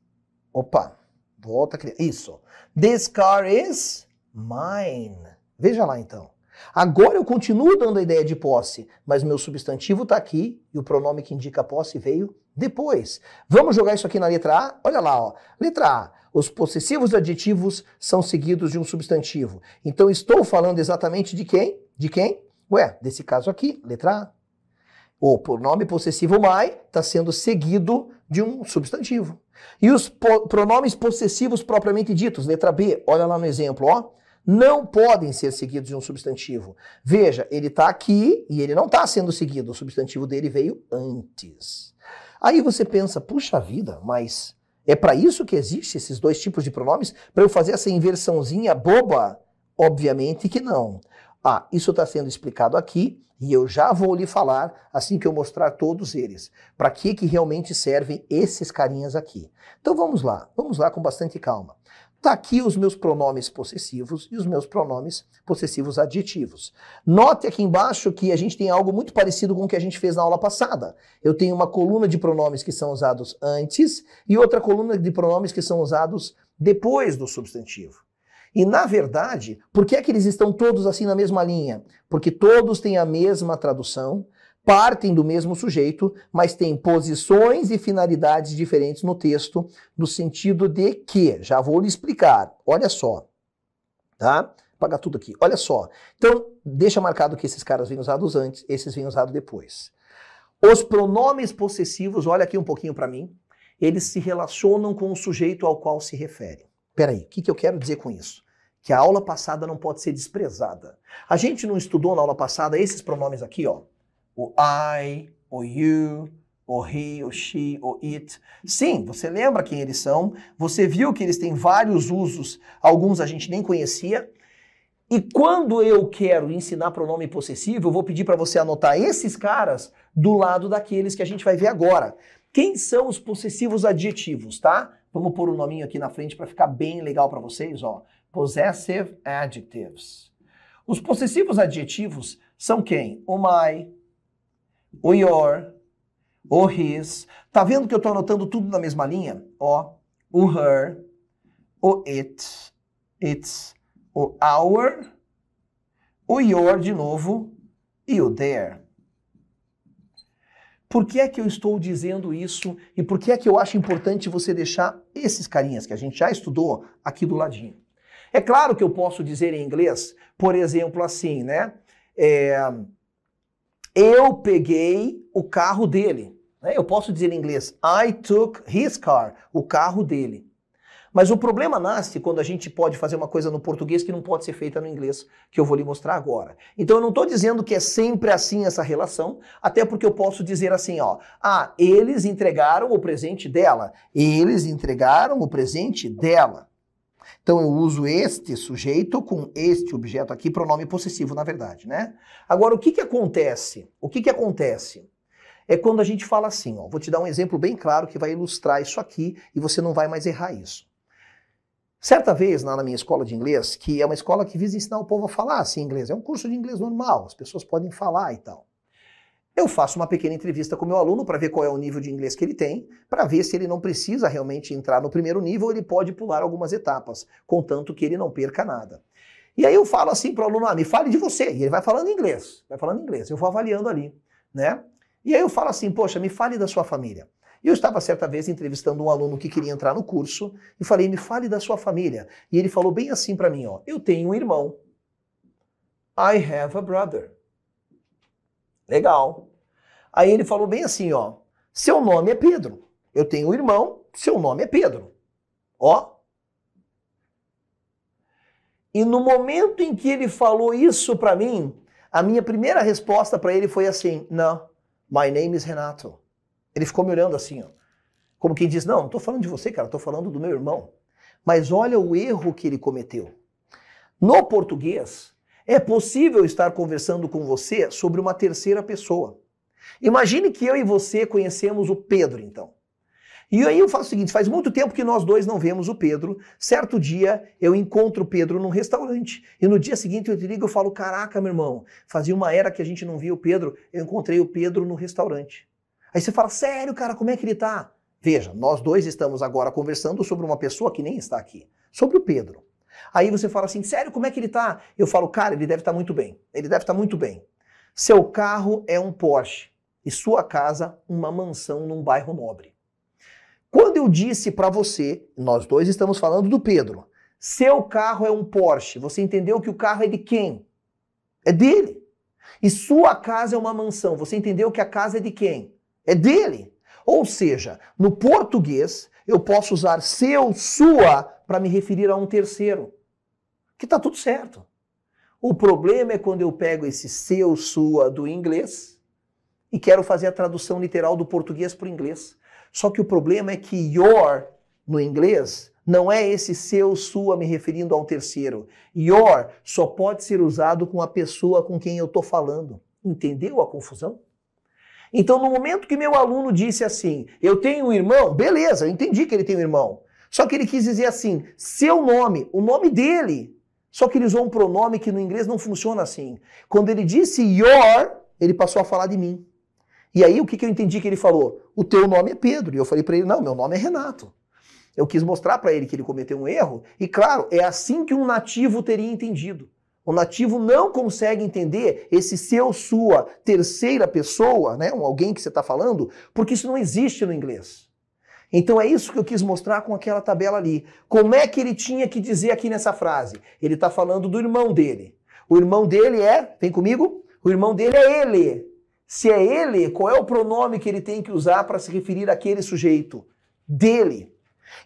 Opa, volta aqui. Isso. This car is mine. Veja lá então. Agora eu continuo dando a ideia de posse, mas meu substantivo está aqui e o pronome que indica a posse veio depois, vamos jogar isso aqui na letra A? Olha lá, ó. letra A. Os possessivos adjetivos são seguidos de um substantivo. Então, estou falando exatamente de quem? De quem? Ué, desse caso aqui, letra A. O pronome possessivo my está sendo seguido de um substantivo. E os po pronomes possessivos propriamente ditos, letra B, olha lá no exemplo, ó não podem ser seguidos de um substantivo. Veja, ele está aqui e ele não está sendo seguido. O substantivo dele veio antes. Aí você pensa, puxa vida, mas é para isso que existe esses dois tipos de pronomes? Para eu fazer essa inversãozinha boba? Obviamente que não. Ah, isso está sendo explicado aqui e eu já vou lhe falar assim que eu mostrar todos eles. Para que, que realmente servem esses carinhas aqui? Então vamos lá, vamos lá com bastante calma. Está aqui os meus pronomes possessivos e os meus pronomes possessivos adjetivos. Note aqui embaixo que a gente tem algo muito parecido com o que a gente fez na aula passada. Eu tenho uma coluna de pronomes que são usados antes e outra coluna de pronomes que são usados depois do substantivo. E, na verdade, por que é que eles estão todos assim na mesma linha? Porque todos têm a mesma tradução, partem do mesmo sujeito, mas têm posições e finalidades diferentes no texto, no sentido de que, já vou lhe explicar, olha só, tá? Pagar tudo aqui, olha só. Então, deixa marcado que esses caras vêm usados antes, esses vêm usados depois. Os pronomes possessivos, olha aqui um pouquinho para mim, eles se relacionam com o sujeito ao qual se referem. Peraí, o que, que eu quero dizer com isso? Que a aula passada não pode ser desprezada. A gente não estudou na aula passada esses pronomes aqui, ó o I, o you, o he, o she, o it. Sim, você lembra quem eles são, você viu que eles têm vários usos, alguns a gente nem conhecia. E quando eu quero ensinar pronome possessivo, eu vou pedir para você anotar esses caras do lado daqueles que a gente vai ver agora. Quem são os possessivos adjetivos, tá? Vamos pôr o um nominho aqui na frente para ficar bem legal para vocês, ó. Possessive adjectives. Os possessivos adjetivos são quem? O my, o your, o his. Tá vendo que eu tô anotando tudo na mesma linha? Ó, o her, o it, its, o our, o your de novo e o there. Por que é que eu estou dizendo isso e por que é que eu acho importante você deixar esses carinhas que a gente já estudou aqui do ladinho? É claro que eu posso dizer em inglês, por exemplo, assim, né? É, eu peguei o carro dele. Né? Eu posso dizer em inglês, I took his car, o carro dele. Mas o problema nasce quando a gente pode fazer uma coisa no português que não pode ser feita no inglês, que eu vou lhe mostrar agora. Então eu não estou dizendo que é sempre assim essa relação, até porque eu posso dizer assim, ó, ah, eles entregaram o presente dela, eles entregaram o presente dela. Então eu uso este sujeito com este objeto aqui, pronome possessivo, na verdade, né? Agora, o que, que acontece? O que, que acontece? É quando a gente fala assim, ó, vou te dar um exemplo bem claro que vai ilustrar isso aqui e você não vai mais errar isso. Certa vez, na minha escola de inglês, que é uma escola que visa ensinar o povo a falar assim inglês, é um curso de inglês normal, as pessoas podem falar e tal eu faço uma pequena entrevista com o meu aluno para ver qual é o nível de inglês que ele tem, para ver se ele não precisa realmente entrar no primeiro nível, ele pode pular algumas etapas, contanto que ele não perca nada. E aí eu falo assim para o aluno, ah, me fale de você. E ele vai falando inglês, vai falando inglês. Eu vou avaliando ali, né? E aí eu falo assim, poxa, me fale da sua família. Eu estava certa vez entrevistando um aluno que queria entrar no curso e falei, me fale da sua família. E ele falou bem assim para mim, ó, eu tenho um irmão. I have a brother. Legal. Aí ele falou bem assim, ó, seu nome é Pedro. Eu tenho um irmão, seu nome é Pedro. Ó. E no momento em que ele falou isso para mim, a minha primeira resposta para ele foi assim: "Não, my name is Renato". Ele ficou me olhando assim, ó. Como quem diz: "Não, não tô falando de você, cara, tô falando do meu irmão". Mas olha o erro que ele cometeu. No português, é possível estar conversando com você sobre uma terceira pessoa. Imagine que eu e você conhecemos o Pedro, então. E aí eu faço o seguinte: faz muito tempo que nós dois não vemos o Pedro. Certo dia eu encontro o Pedro num restaurante. E no dia seguinte eu te ligo e falo: Caraca, meu irmão, fazia uma era que a gente não via o Pedro. Eu encontrei o Pedro no restaurante. Aí você fala: Sério, cara, como é que ele tá? Veja, nós dois estamos agora conversando sobre uma pessoa que nem está aqui, sobre o Pedro. Aí você fala assim: Sério, como é que ele tá? Eu falo: Cara, ele deve estar tá muito bem. Ele deve estar tá muito bem. Seu carro é um Porsche e sua casa uma mansão num bairro nobre. Quando eu disse para você, nós dois estamos falando do Pedro, seu carro é um Porsche, você entendeu que o carro é de quem? É dele. E sua casa é uma mansão, você entendeu que a casa é de quem? É dele. Ou seja, no português, eu posso usar seu, sua, para me referir a um terceiro. Que está tudo certo. O problema é quando eu pego esse seu, sua do inglês e quero fazer a tradução literal do português para o inglês. Só que o problema é que your no inglês não é esse seu, sua, me referindo ao terceiro. Your só pode ser usado com a pessoa com quem eu estou falando. Entendeu a confusão? Então, no momento que meu aluno disse assim, eu tenho um irmão, beleza, eu entendi que ele tem um irmão. Só que ele quis dizer assim, seu nome, o nome dele. Só que ele usou um pronome que no inglês não funciona assim. Quando ele disse your, ele passou a falar de mim. E aí o que, que eu entendi que ele falou? O teu nome é Pedro. E eu falei para ele: não, meu nome é Renato. Eu quis mostrar para ele que ele cometeu um erro, e claro, é assim que um nativo teria entendido. O nativo não consegue entender esse seu, sua, terceira pessoa, né, um alguém que você está falando, porque isso não existe no inglês. Então é isso que eu quis mostrar com aquela tabela ali. Como é que ele tinha que dizer aqui nessa frase? Ele está falando do irmão dele. O irmão dele é, vem comigo, o irmão dele é ele se é ele, qual é o pronome que ele tem que usar para se referir àquele sujeito? Dele.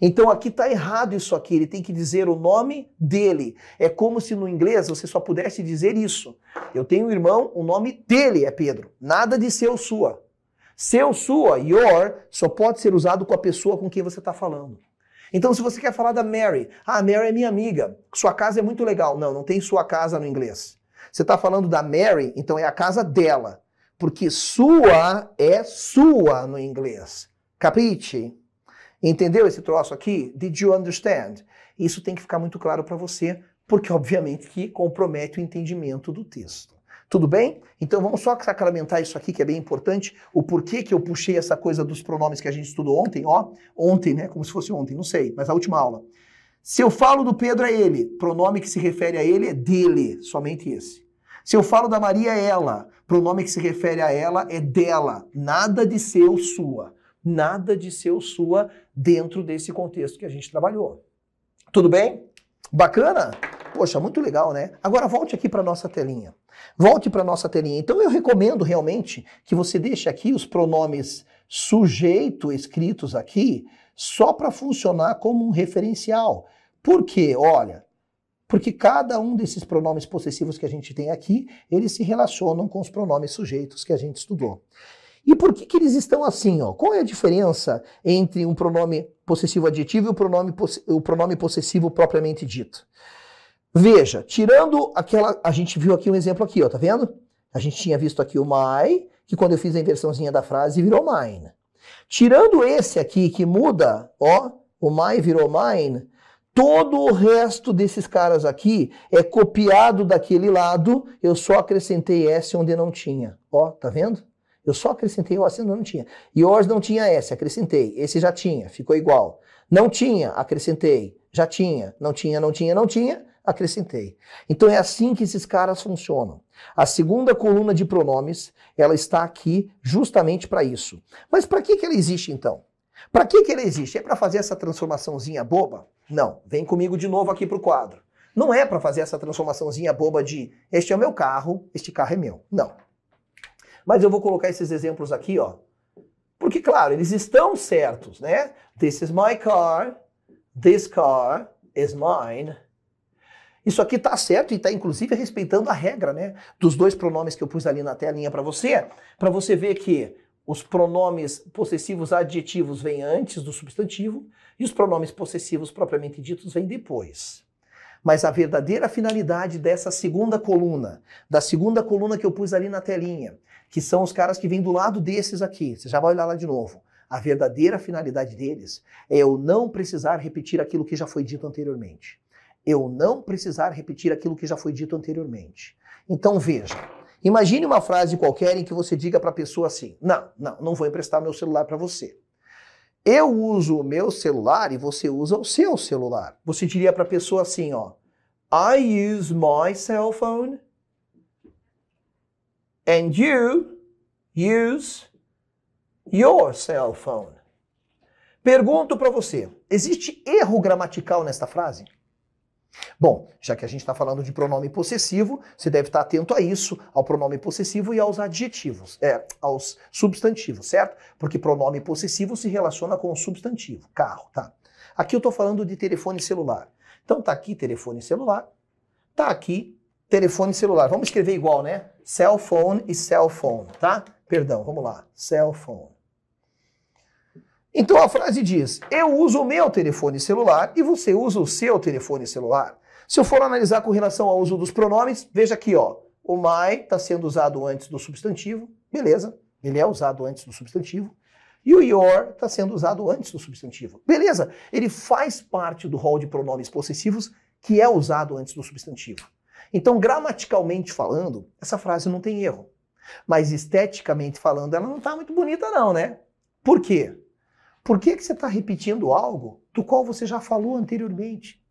Então aqui está errado isso aqui, ele tem que dizer o nome dele. É como se no inglês você só pudesse dizer isso. Eu tenho um irmão, o nome dele é Pedro, nada de seu, sua. Seu, sua, your, só pode ser usado com a pessoa com quem você está falando. Então, se você quer falar da Mary, ah, Mary é minha amiga, sua casa é muito legal. Não, não tem sua casa no inglês. Você está falando da Mary, então é a casa dela porque sua é sua no inglês. Capiche? Entendeu esse troço aqui? Did you understand? Isso tem que ficar muito claro para você, porque obviamente que compromete o entendimento do texto. Tudo bem? Então vamos só sacramentar isso aqui que é bem importante, o porquê que eu puxei essa coisa dos pronomes que a gente estudou ontem, ó, ontem, né, como se fosse ontem, não sei, mas a última aula. Se eu falo do Pedro é ele, pronome que se refere a ele é dele, somente esse. Se eu falo da Maria é ela, pronome que se refere a ela é dela, nada de seu, sua. Nada de seu, sua dentro desse contexto que a gente trabalhou. Tudo bem? Bacana? Poxa, muito legal, né? Agora volte aqui para nossa telinha. Volte para nossa telinha. Então eu recomendo realmente que você deixe aqui os pronomes sujeito escritos aqui só para funcionar como um referencial. Porque, olha, porque cada um desses pronomes possessivos que a gente tem aqui, eles se relacionam com os pronomes sujeitos que a gente estudou. E por que, que eles estão assim? Ó? Qual é a diferença entre um pronome possessivo adjetivo e o pronome, o pronome possessivo propriamente dito? Veja, tirando aquela. A gente viu aqui um exemplo aqui, ó, tá vendo? A gente tinha visto aqui o my, que quando eu fiz a inversãozinha da frase virou mine. Tirando esse aqui que muda, ó, o my virou mine, Todo o resto desses caras aqui é copiado daquele lado, eu só acrescentei S onde não tinha. Ó, tá vendo? Eu só acrescentei o S onde não tinha. E hoje não tinha S, acrescentei. Esse já tinha, ficou igual. Não tinha, acrescentei. Já tinha, não tinha, não tinha, não tinha, acrescentei. Então é assim que esses caras funcionam. A segunda coluna de pronomes, ela está aqui justamente para isso. Mas para que, que ela existe então? Para que, que ela existe? É para fazer essa transformaçãozinha boba? Não, vem comigo de novo aqui para o quadro. Não é para fazer essa transformaçãozinha boba de este é o meu carro, este carro é meu. Não. Mas eu vou colocar esses exemplos aqui, ó. Porque, claro, eles estão certos, né? This is my car, this car is mine. Isso aqui está certo e está inclusive respeitando a regra, né? Dos dois pronomes que eu pus ali na telinha para você, para você ver que os pronomes possessivos adjetivos vêm antes do substantivo e os pronomes possessivos propriamente ditos vêm depois. Mas a verdadeira finalidade dessa segunda coluna, da segunda coluna que eu pus ali na telinha, que são os caras que vêm do lado desses aqui, você já vai olhar lá de novo. A verdadeira finalidade deles é eu não precisar repetir aquilo que já foi dito anteriormente. Eu não precisar repetir aquilo que já foi dito anteriormente. Então veja, Imagine uma frase qualquer em que você diga para a pessoa assim: Não, não, não vou emprestar meu celular para você. Eu uso o meu celular e você usa o seu celular. Você diria para a pessoa assim: ó, I use my cell phone and you use your cell phone. Pergunto para você: existe erro gramatical nesta frase? Bom, já que a gente está falando de pronome possessivo, você deve estar tá atento a isso, ao pronome possessivo e aos adjetivos, é, aos substantivos, certo? Porque pronome possessivo se relaciona com o substantivo, carro, tá? Aqui eu estou falando de telefone celular. Então tá aqui telefone celular, tá aqui telefone celular. Vamos escrever igual, né? Cell phone e cell phone, tá? Perdão, vamos lá. Cell phone. Então a frase diz: eu uso o meu telefone celular e você usa o seu telefone celular. Se eu for analisar com relação ao uso dos pronomes, veja aqui, ó, o my está sendo usado antes do substantivo, beleza? Ele é usado antes do substantivo. E o your está sendo usado antes do substantivo. Beleza, ele faz parte do rol de pronomes possessivos que é usado antes do substantivo. Então, gramaticalmente falando, essa frase não tem erro. Mas esteticamente falando, ela não está muito bonita, não, né? Por quê? Por que, que você está repetindo algo do qual você já falou anteriormente?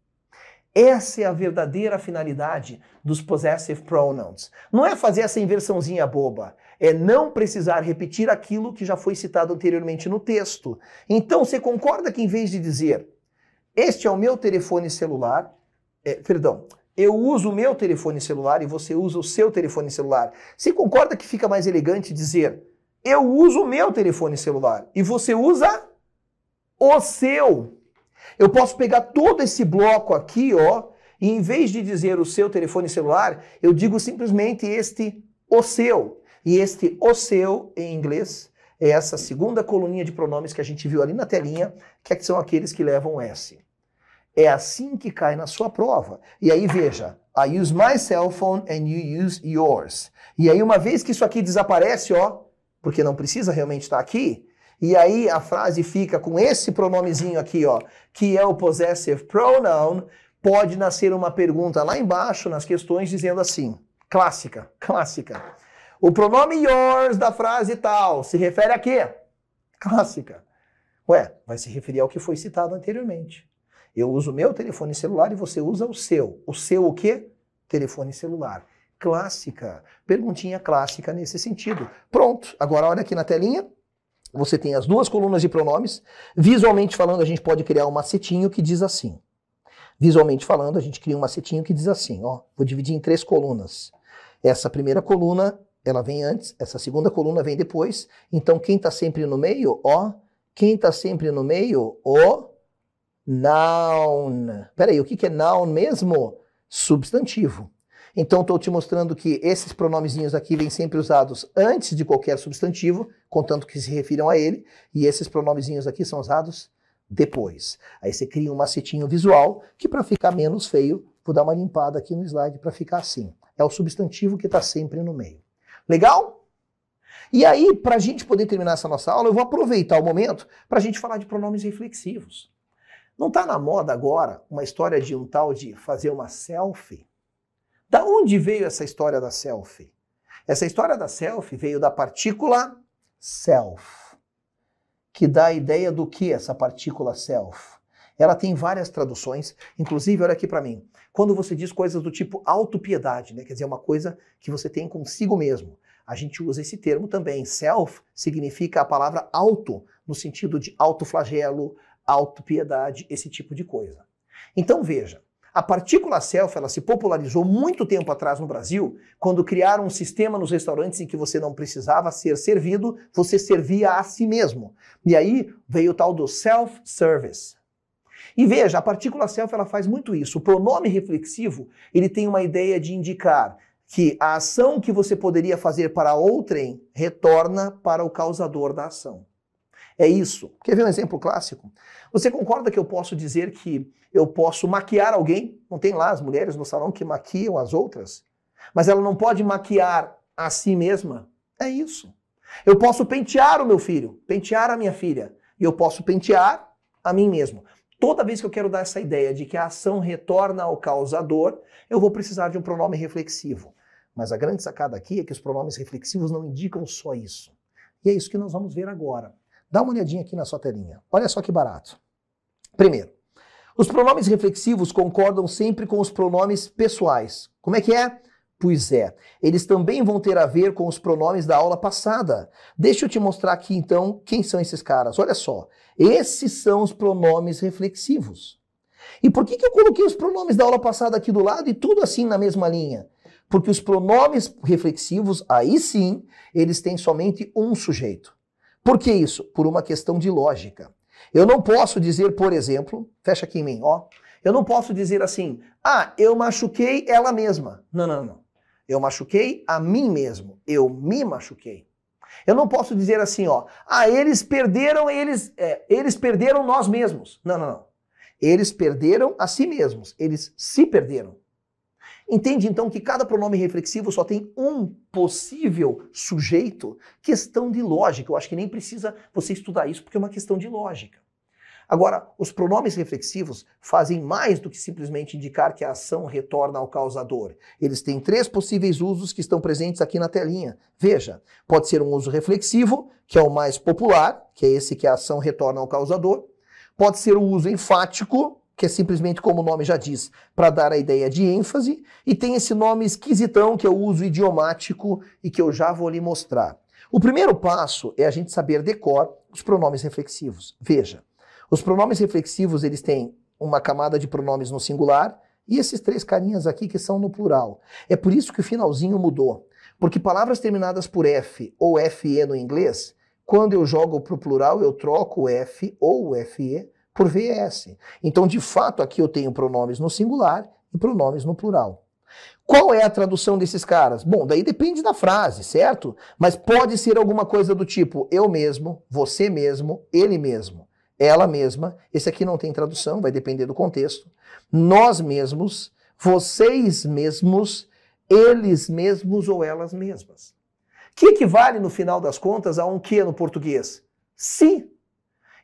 Essa é a verdadeira finalidade dos possessive pronouns. Não é fazer essa inversãozinha boba, é não precisar repetir aquilo que já foi citado anteriormente no texto. Então você concorda que em vez de dizer este é o meu telefone celular, é, perdão, eu uso o meu telefone celular e você usa o seu telefone celular. Você concorda que fica mais elegante dizer eu uso o meu telefone celular e você usa o seu. Eu posso pegar todo esse bloco aqui, ó, e em vez de dizer o seu telefone celular, eu digo simplesmente este o seu. E este o seu em inglês é essa segunda coluninha de pronomes que a gente viu ali na telinha, que é são aqueles que levam S. É assim que cai na sua prova. E aí veja, I use my cell phone and you use yours. E aí uma vez que isso aqui desaparece, ó, porque não precisa realmente estar aqui, e aí a frase fica com esse pronomezinho aqui, ó, que é o possessive pronoun, pode nascer uma pergunta lá embaixo nas questões dizendo assim, clássica, clássica. O pronome yours da frase tal se refere a quê? Clássica. Ué, vai se referir ao que foi citado anteriormente. Eu uso o meu telefone celular e você usa o seu. O seu o quê? Telefone celular. Clássica. Perguntinha clássica nesse sentido. Pronto. Agora olha aqui na telinha. Você tem as duas colunas de pronomes. Visualmente falando, a gente pode criar um macetinho que diz assim. Visualmente falando, a gente cria um macetinho que diz assim, ó, vou dividir em três colunas. Essa primeira coluna, ela vem antes, essa segunda coluna vem depois. Então, quem está sempre no meio, ó, quem está sempre no meio, o noun. Peraí, o que, que é noun mesmo? Substantivo. Então, estou te mostrando que esses pronomezinhos aqui vêm sempre usados antes de qualquer substantivo, contanto que se refiram a ele, e esses pronomezinhos aqui são usados depois. Aí você cria um macetinho visual, que para ficar menos feio, vou dar uma limpada aqui no slide para ficar assim. É o substantivo que está sempre no meio. Legal? E aí, para a gente poder terminar essa nossa aula, eu vou aproveitar o momento para a gente falar de pronomes reflexivos. Não está na moda agora uma história de um tal de fazer uma selfie? Da onde veio essa história da selfie? Essa história da selfie veio da partícula self, que dá a ideia do que essa partícula self. Ela tem várias traduções, inclusive, olha aqui para mim. Quando você diz coisas do tipo autopiedade, né? quer dizer, é uma coisa que você tem consigo mesmo. A gente usa esse termo também. Self significa a palavra auto, no sentido de autoflagelo, autopiedade, esse tipo de coisa. Então veja, a partícula self ela se popularizou muito tempo atrás no Brasil, quando criaram um sistema nos restaurantes em que você não precisava ser servido, você servia a si mesmo. E aí veio o tal do self-service. E veja, a partícula self ela faz muito isso. O pronome reflexivo ele tem uma ideia de indicar que a ação que você poderia fazer para outrem retorna para o causador da ação. É isso. Quer ver um exemplo clássico? Você concorda que eu posso dizer que eu posso maquiar alguém? Não tem lá as mulheres no salão que maquiam as outras? Mas ela não pode maquiar a si mesma? É isso. Eu posso pentear o meu filho, pentear a minha filha, e eu posso pentear a mim mesmo. Toda vez que eu quero dar essa ideia de que a ação retorna ao causador, eu vou precisar de um pronome reflexivo. Mas a grande sacada aqui é que os pronomes reflexivos não indicam só isso. E é isso que nós vamos ver agora. Dá uma olhadinha aqui na sua telinha. Olha só que barato. Primeiro, os pronomes reflexivos concordam sempre com os pronomes pessoais. Como é que é? Pois é, eles também vão ter a ver com os pronomes da aula passada. Deixa eu te mostrar aqui então quem são esses caras. Olha só, esses são os pronomes reflexivos. E por que, que eu coloquei os pronomes da aula passada aqui do lado e tudo assim na mesma linha? Porque os pronomes reflexivos, aí sim, eles têm somente um sujeito. Por que isso? Por uma questão de lógica. Eu não posso dizer, por exemplo, fecha aqui em mim, ó. Eu não posso dizer assim, ah, eu machuquei ela mesma. Não, não, não. Eu machuquei a mim mesmo. Eu me machuquei. Eu não posso dizer assim, ó, ah, eles perderam, eles, é, eles perderam nós mesmos. Não, não, não. Eles perderam a si mesmos. Eles se perderam. Entende então que cada pronome reflexivo só tem um possível sujeito? Questão de lógica. Eu acho que nem precisa você estudar isso porque é uma questão de lógica. Agora, os pronomes reflexivos fazem mais do que simplesmente indicar que a ação retorna ao causador. Eles têm três possíveis usos que estão presentes aqui na telinha. Veja, pode ser um uso reflexivo, que é o mais popular, que é esse que a ação retorna ao causador. Pode ser o um uso enfático, que é simplesmente como o nome já diz, para dar a ideia de ênfase, e tem esse nome esquisitão que eu uso idiomático e que eu já vou lhe mostrar. O primeiro passo é a gente saber decor os pronomes reflexivos. Veja, os pronomes reflexivos, eles têm uma camada de pronomes no singular e esses três carinhas aqui que são no plural. É por isso que o finalzinho mudou. Porque palavras terminadas por F ou FE no inglês, quando eu jogo para o plural, eu troco o F ou o FE por VS. Então, de fato, aqui eu tenho pronomes no singular e pronomes no plural. Qual é a tradução desses caras? Bom, daí depende da frase, certo? Mas pode ser alguma coisa do tipo eu mesmo, você mesmo, ele mesmo, ela mesma. Esse aqui não tem tradução, vai depender do contexto. Nós mesmos, vocês mesmos, eles mesmos ou elas mesmas. Que equivale, no final das contas, a um que no português? Sim.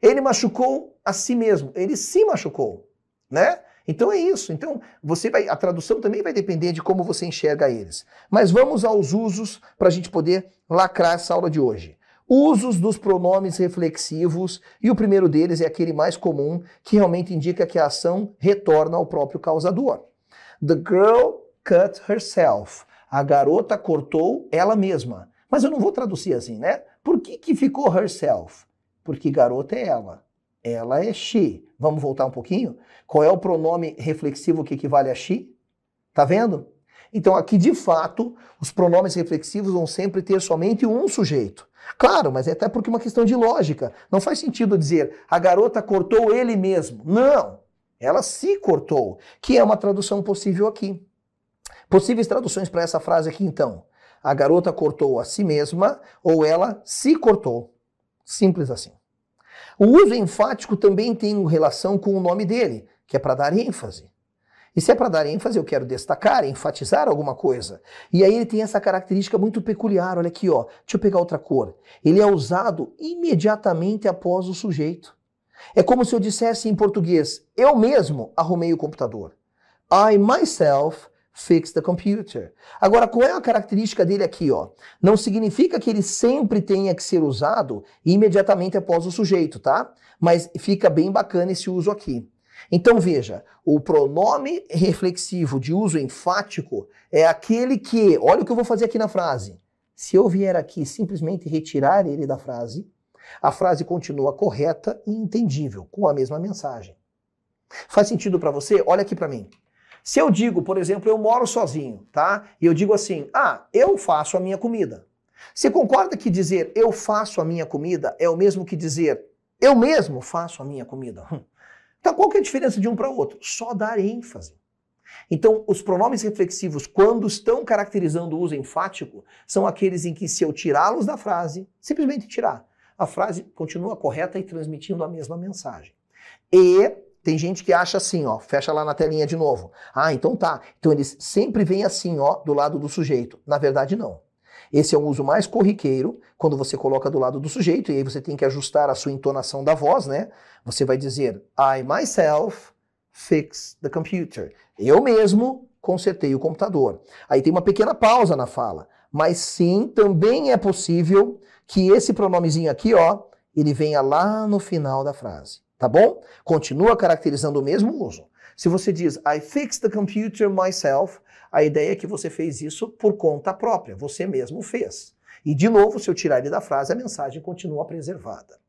Ele machucou a si mesmo, ele se machucou, né? Então é isso. Então você vai, a tradução também vai depender de como você enxerga eles. Mas vamos aos usos para a gente poder lacrar essa aula de hoje. Usos dos pronomes reflexivos e o primeiro deles é aquele mais comum que realmente indica que a ação retorna ao próprio causador. The girl cut herself. A garota cortou ela mesma. Mas eu não vou traduzir assim, né? Por que, que ficou herself? Porque garota é ela. Ela é she. Vamos voltar um pouquinho? Qual é o pronome reflexivo que equivale a she? Tá vendo? Então, aqui de fato, os pronomes reflexivos vão sempre ter somente um sujeito. Claro, mas é até porque é uma questão de lógica. Não faz sentido dizer a garota cortou ele mesmo. Não! Ela se cortou, que é uma tradução possível aqui. Possíveis traduções para essa frase aqui, então. A garota cortou a si mesma ou ela se cortou. Simples assim. O uso enfático também tem relação com o nome dele, que é para dar ênfase. E se é para dar ênfase, eu quero destacar, enfatizar alguma coisa. E aí ele tem essa característica muito peculiar, olha aqui, ó. Deixa eu pegar outra cor. Ele é usado imediatamente após o sujeito. É como se eu dissesse em português: eu mesmo arrumei o computador. I myself fix the computer. Agora, qual é a característica dele aqui? Ó? Não significa que ele sempre tenha que ser usado imediatamente após o sujeito, tá? Mas fica bem bacana esse uso aqui. Então veja, o pronome reflexivo de uso enfático é aquele que, olha o que eu vou fazer aqui na frase. Se eu vier aqui simplesmente retirar ele da frase, a frase continua correta e entendível, com a mesma mensagem. Faz sentido para você? Olha aqui para mim. Se eu digo, por exemplo, eu moro sozinho, tá? E eu digo assim, ah, eu faço a minha comida. Você concorda que dizer eu faço a minha comida é o mesmo que dizer eu mesmo faço a minha comida? Hum. Então qual que é a diferença de um para o outro? Só dar ênfase. Então, os pronomes reflexivos, quando estão caracterizando o uso enfático, são aqueles em que, se eu tirá-los da frase, simplesmente tirar, a frase continua correta e transmitindo a mesma mensagem. E tem gente que acha assim, ó, fecha lá na telinha de novo. Ah, então tá. Então eles sempre vêm assim, ó, do lado do sujeito. Na verdade, não. Esse é um uso mais corriqueiro, quando você coloca do lado do sujeito, e aí você tem que ajustar a sua entonação da voz, né? Você vai dizer, I myself fix the computer. Eu mesmo consertei o computador. Aí tem uma pequena pausa na fala. Mas sim, também é possível que esse pronomezinho aqui, ó, ele venha lá no final da frase tá bom? Continua caracterizando o mesmo uso. Se você diz I fixed the computer myself, a ideia é que você fez isso por conta própria, você mesmo fez. E de novo, se eu tirar ele da frase, a mensagem continua preservada.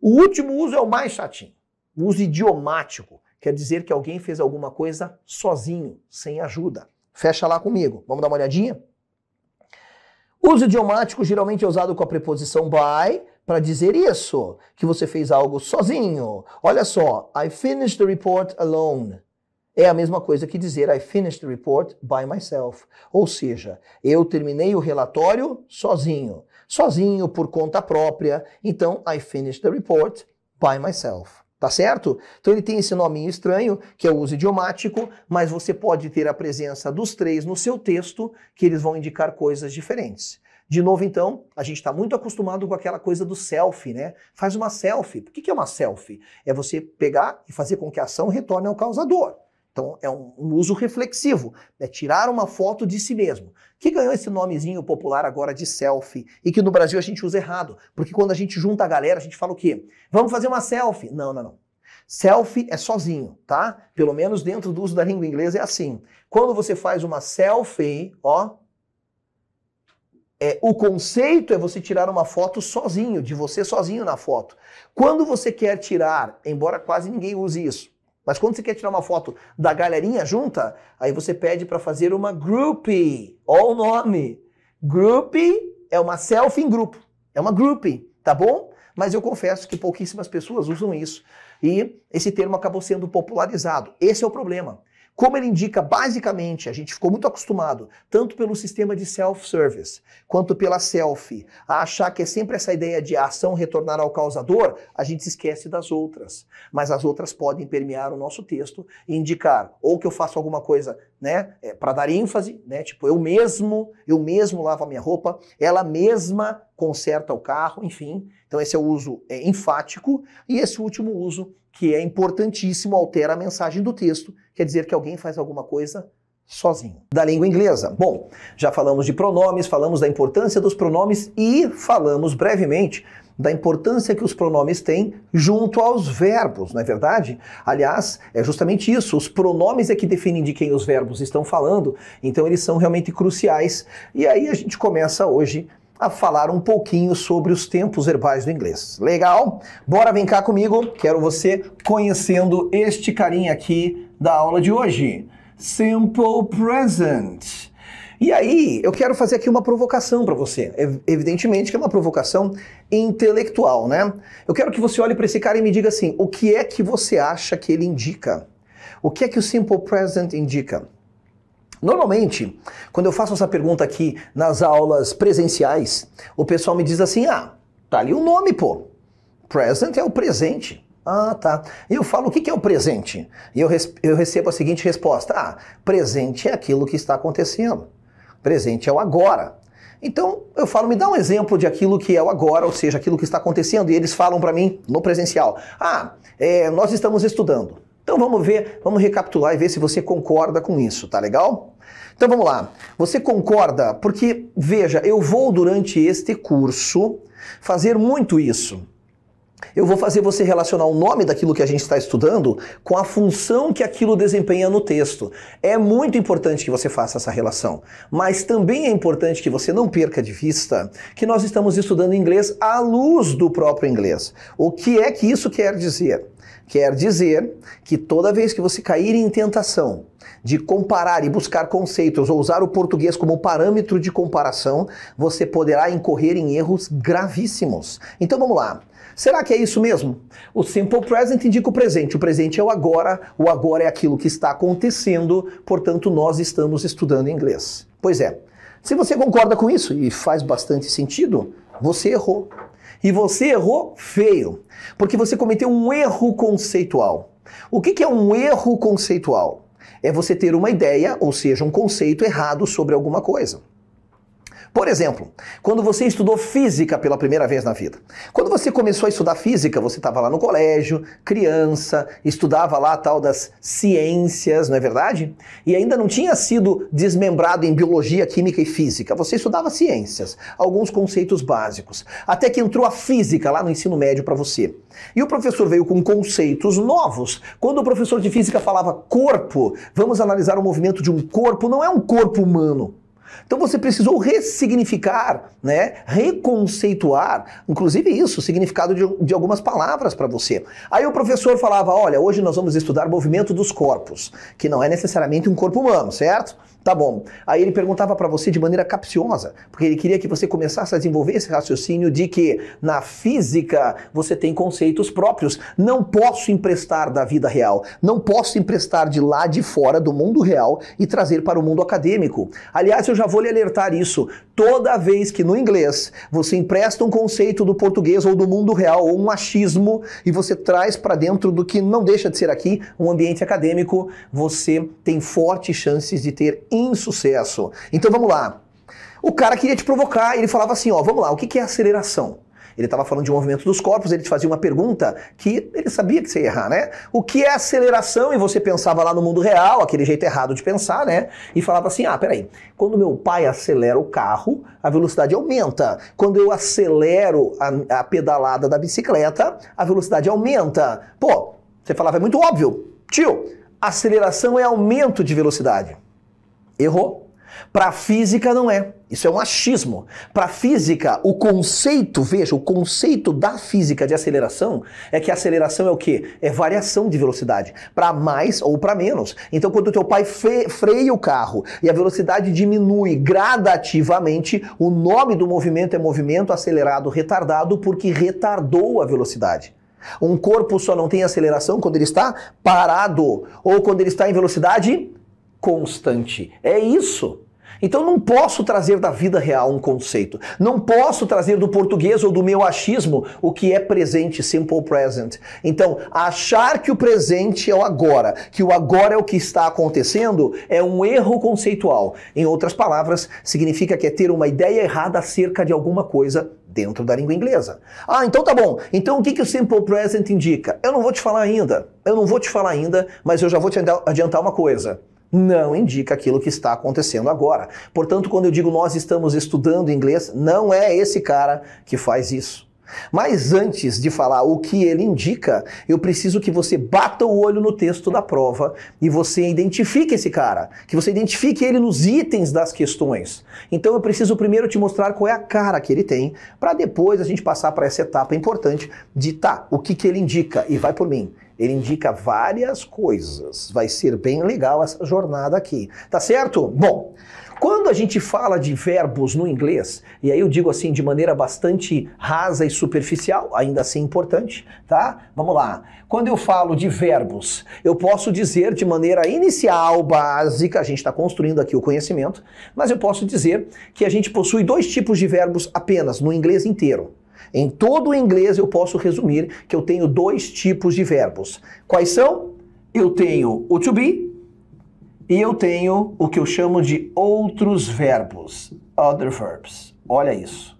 O último uso é o mais chatinho. O uso idiomático quer dizer que alguém fez alguma coisa sozinho, sem ajuda. Fecha lá comigo. Vamos dar uma olhadinha? Uso idiomático geralmente é usado com a preposição by para dizer isso, que você fez algo sozinho. Olha só, I finished the report alone. É a mesma coisa que dizer I finished the report by myself. Ou seja, eu terminei o relatório sozinho. Sozinho, por conta própria. Então, I finished the report by myself. Tá certo? Então ele tem esse nominho estranho, que é o uso idiomático, mas você pode ter a presença dos três no seu texto, que eles vão indicar coisas diferentes. De novo, então, a gente está muito acostumado com aquela coisa do selfie, né? Faz uma selfie. O que é uma selfie? É você pegar e fazer com que a ação retorne ao causador. Então, é um, um uso reflexivo, é tirar uma foto de si mesmo. Que ganhou esse nomezinho popular agora de selfie e que no Brasil a gente usa errado, porque quando a gente junta a galera, a gente fala o quê? Vamos fazer uma selfie? Não, não, não. Selfie é sozinho, tá? Pelo menos dentro do uso da língua inglesa é assim. Quando você faz uma selfie, ó, é, o conceito é você tirar uma foto sozinho, de você sozinho na foto. Quando você quer tirar, embora quase ninguém use isso, mas quando você quer tirar uma foto da galerinha junta, aí você pede para fazer uma groupie. Olha o nome. Groupie é uma selfie em grupo. É uma groupie, tá bom? Mas eu confesso que pouquíssimas pessoas usam isso. E esse termo acabou sendo popularizado. Esse é o problema. Como ele indica, basicamente, a gente ficou muito acostumado, tanto pelo sistema de self-service quanto pela selfie, a achar que é sempre essa ideia de a ação retornar ao causador, a gente se esquece das outras. Mas as outras podem permear o nosso texto e indicar ou que eu faço alguma coisa né? É, para dar ênfase, né? Tipo, eu mesmo, eu mesmo lavo a minha roupa, ela mesma conserta o carro, enfim. Então esse é o uso é, enfático e esse último uso que é importantíssimo altera a mensagem do texto, quer dizer que alguém faz alguma coisa sozinho. Da língua inglesa. Bom, já falamos de pronomes, falamos da importância dos pronomes e falamos brevemente da importância que os pronomes têm junto aos verbos, não é verdade? Aliás, é justamente isso. Os pronomes é que definem de quem os verbos estão falando, então eles são realmente cruciais. E aí a gente começa hoje a falar um pouquinho sobre os tempos verbais do inglês. Legal? Bora vem cá comigo, quero você conhecendo este carinha aqui da aula de hoje. Simple present. E aí, eu quero fazer aqui uma provocação para você. É, evidentemente que é uma provocação intelectual, né? Eu quero que você olhe para esse cara e me diga assim: o que é que você acha que ele indica? O que é que o Simple Present indica? Normalmente, quando eu faço essa pergunta aqui nas aulas presenciais, o pessoal me diz assim: ah, tá ali o um nome, pô. Present é o presente. Ah, tá. E eu falo, o que é o presente? E eu, eu recebo a seguinte resposta: ah, presente é aquilo que está acontecendo. Presente é o agora. Então eu falo, me dá um exemplo de aquilo que é o agora, ou seja, aquilo que está acontecendo. E eles falam para mim no presencial: Ah, é, nós estamos estudando. Então vamos ver, vamos recapitular e ver se você concorda com isso, tá legal? Então vamos lá. Você concorda? Porque veja, eu vou durante este curso fazer muito isso. Eu vou fazer você relacionar o nome daquilo que a gente está estudando com a função que aquilo desempenha no texto. É muito importante que você faça essa relação, mas também é importante que você não perca de vista que nós estamos estudando inglês à luz do próprio inglês. O que é que isso quer dizer? Quer dizer que toda vez que você cair em tentação de comparar e buscar conceitos ou usar o português como parâmetro de comparação, você poderá incorrer em erros gravíssimos. Então vamos lá. Será que é isso mesmo? O simple present indica o presente. O presente é o agora, o agora é aquilo que está acontecendo, portanto, nós estamos estudando inglês. Pois é. Se você concorda com isso, e faz bastante sentido, você errou. E você errou feio, porque você cometeu um erro conceitual. O que, é um erro conceitual? É você ter uma ideia, ou seja, um conceito errado sobre alguma coisa. Por exemplo, quando você estudou física pela primeira vez na vida. Quando você começou a estudar física, você estava lá no colégio, criança, estudava lá a tal das ciências, não é verdade? E ainda não tinha sido desmembrado em biologia, química e física. Você estudava ciências, alguns conceitos básicos, até que entrou a física lá no ensino médio para você. E o professor veio com conceitos novos. Quando o professor de física falava corpo, vamos analisar o movimento de um corpo, não é um corpo humano. Então você precisou ressignificar, né? reconceituar, inclusive isso, o significado de, de algumas palavras para você. Aí o professor falava: olha, hoje nós vamos estudar movimento dos corpos, que não é necessariamente um corpo humano, certo? Tá bom. Aí ele perguntava para você de maneira capciosa, porque ele queria que você começasse a desenvolver esse raciocínio de que na física você tem conceitos próprios. Não posso emprestar da vida real, não posso emprestar de lá de fora do mundo real e trazer para o mundo acadêmico. Aliás, eu já vou lhe alertar isso. Toda vez que no inglês você empresta um conceito do português ou do mundo real ou um achismo e você traz para dentro do que não deixa de ser aqui um ambiente acadêmico, você tem fortes chances de ter insucesso. Então vamos lá. O cara queria te provocar, ele falava assim, ó, vamos lá, o que é aceleração? Ele estava falando de movimento dos corpos, ele te fazia uma pergunta que ele sabia que você ia errar, né? O que é aceleração? E você pensava lá no mundo real, aquele jeito errado de pensar, né? E falava assim: ah, peraí, quando meu pai acelera o carro, a velocidade aumenta. Quando eu acelero a, a pedalada da bicicleta, a velocidade aumenta. Pô, você falava, é muito óbvio. Tio, aceleração é aumento de velocidade. Errou. Para a física não é. Isso é um achismo. Para a física, o conceito, veja, o conceito da física de aceleração é que a aceleração é o quê? É variação de velocidade, para mais ou para menos. Então, quando o teu pai freia o carro e a velocidade diminui gradativamente, o nome do movimento é movimento acelerado retardado porque retardou a velocidade. Um corpo só não tem aceleração quando ele está parado ou quando ele está em velocidade constante. É isso. Então não posso trazer da vida real um conceito. Não posso trazer do português ou do meu achismo o que é presente, simple present. Então, achar que o presente é o agora, que o agora é o que está acontecendo, é um erro conceitual. Em outras palavras, significa que é ter uma ideia errada acerca de alguma coisa dentro da língua inglesa. Ah, então tá bom. Então o que, que o simple present indica? Eu não vou te falar ainda. Eu não vou te falar ainda, mas eu já vou te adiantar uma coisa não indica aquilo que está acontecendo agora. Portanto, quando eu digo nós estamos estudando inglês, não é esse cara que faz isso. Mas antes de falar o que ele indica, eu preciso que você bata o olho no texto da prova e você identifique esse cara, que você identifique ele nos itens das questões. Então eu preciso primeiro te mostrar qual é a cara que ele tem, para depois a gente passar para essa etapa importante de tá, o que, que ele indica e vai por mim. Ele indica várias coisas. Vai ser bem legal essa jornada aqui. Tá certo? Bom, quando a gente fala de verbos no inglês, e aí eu digo assim de maneira bastante rasa e superficial, ainda assim importante, tá? Vamos lá. Quando eu falo de verbos, eu posso dizer de maneira inicial, básica, a gente está construindo aqui o conhecimento, mas eu posso dizer que a gente possui dois tipos de verbos apenas no inglês inteiro. Em todo o inglês eu posso resumir que eu tenho dois tipos de verbos. Quais são? Eu tenho o to be e eu tenho o que eu chamo de outros verbos, other verbs. Olha isso.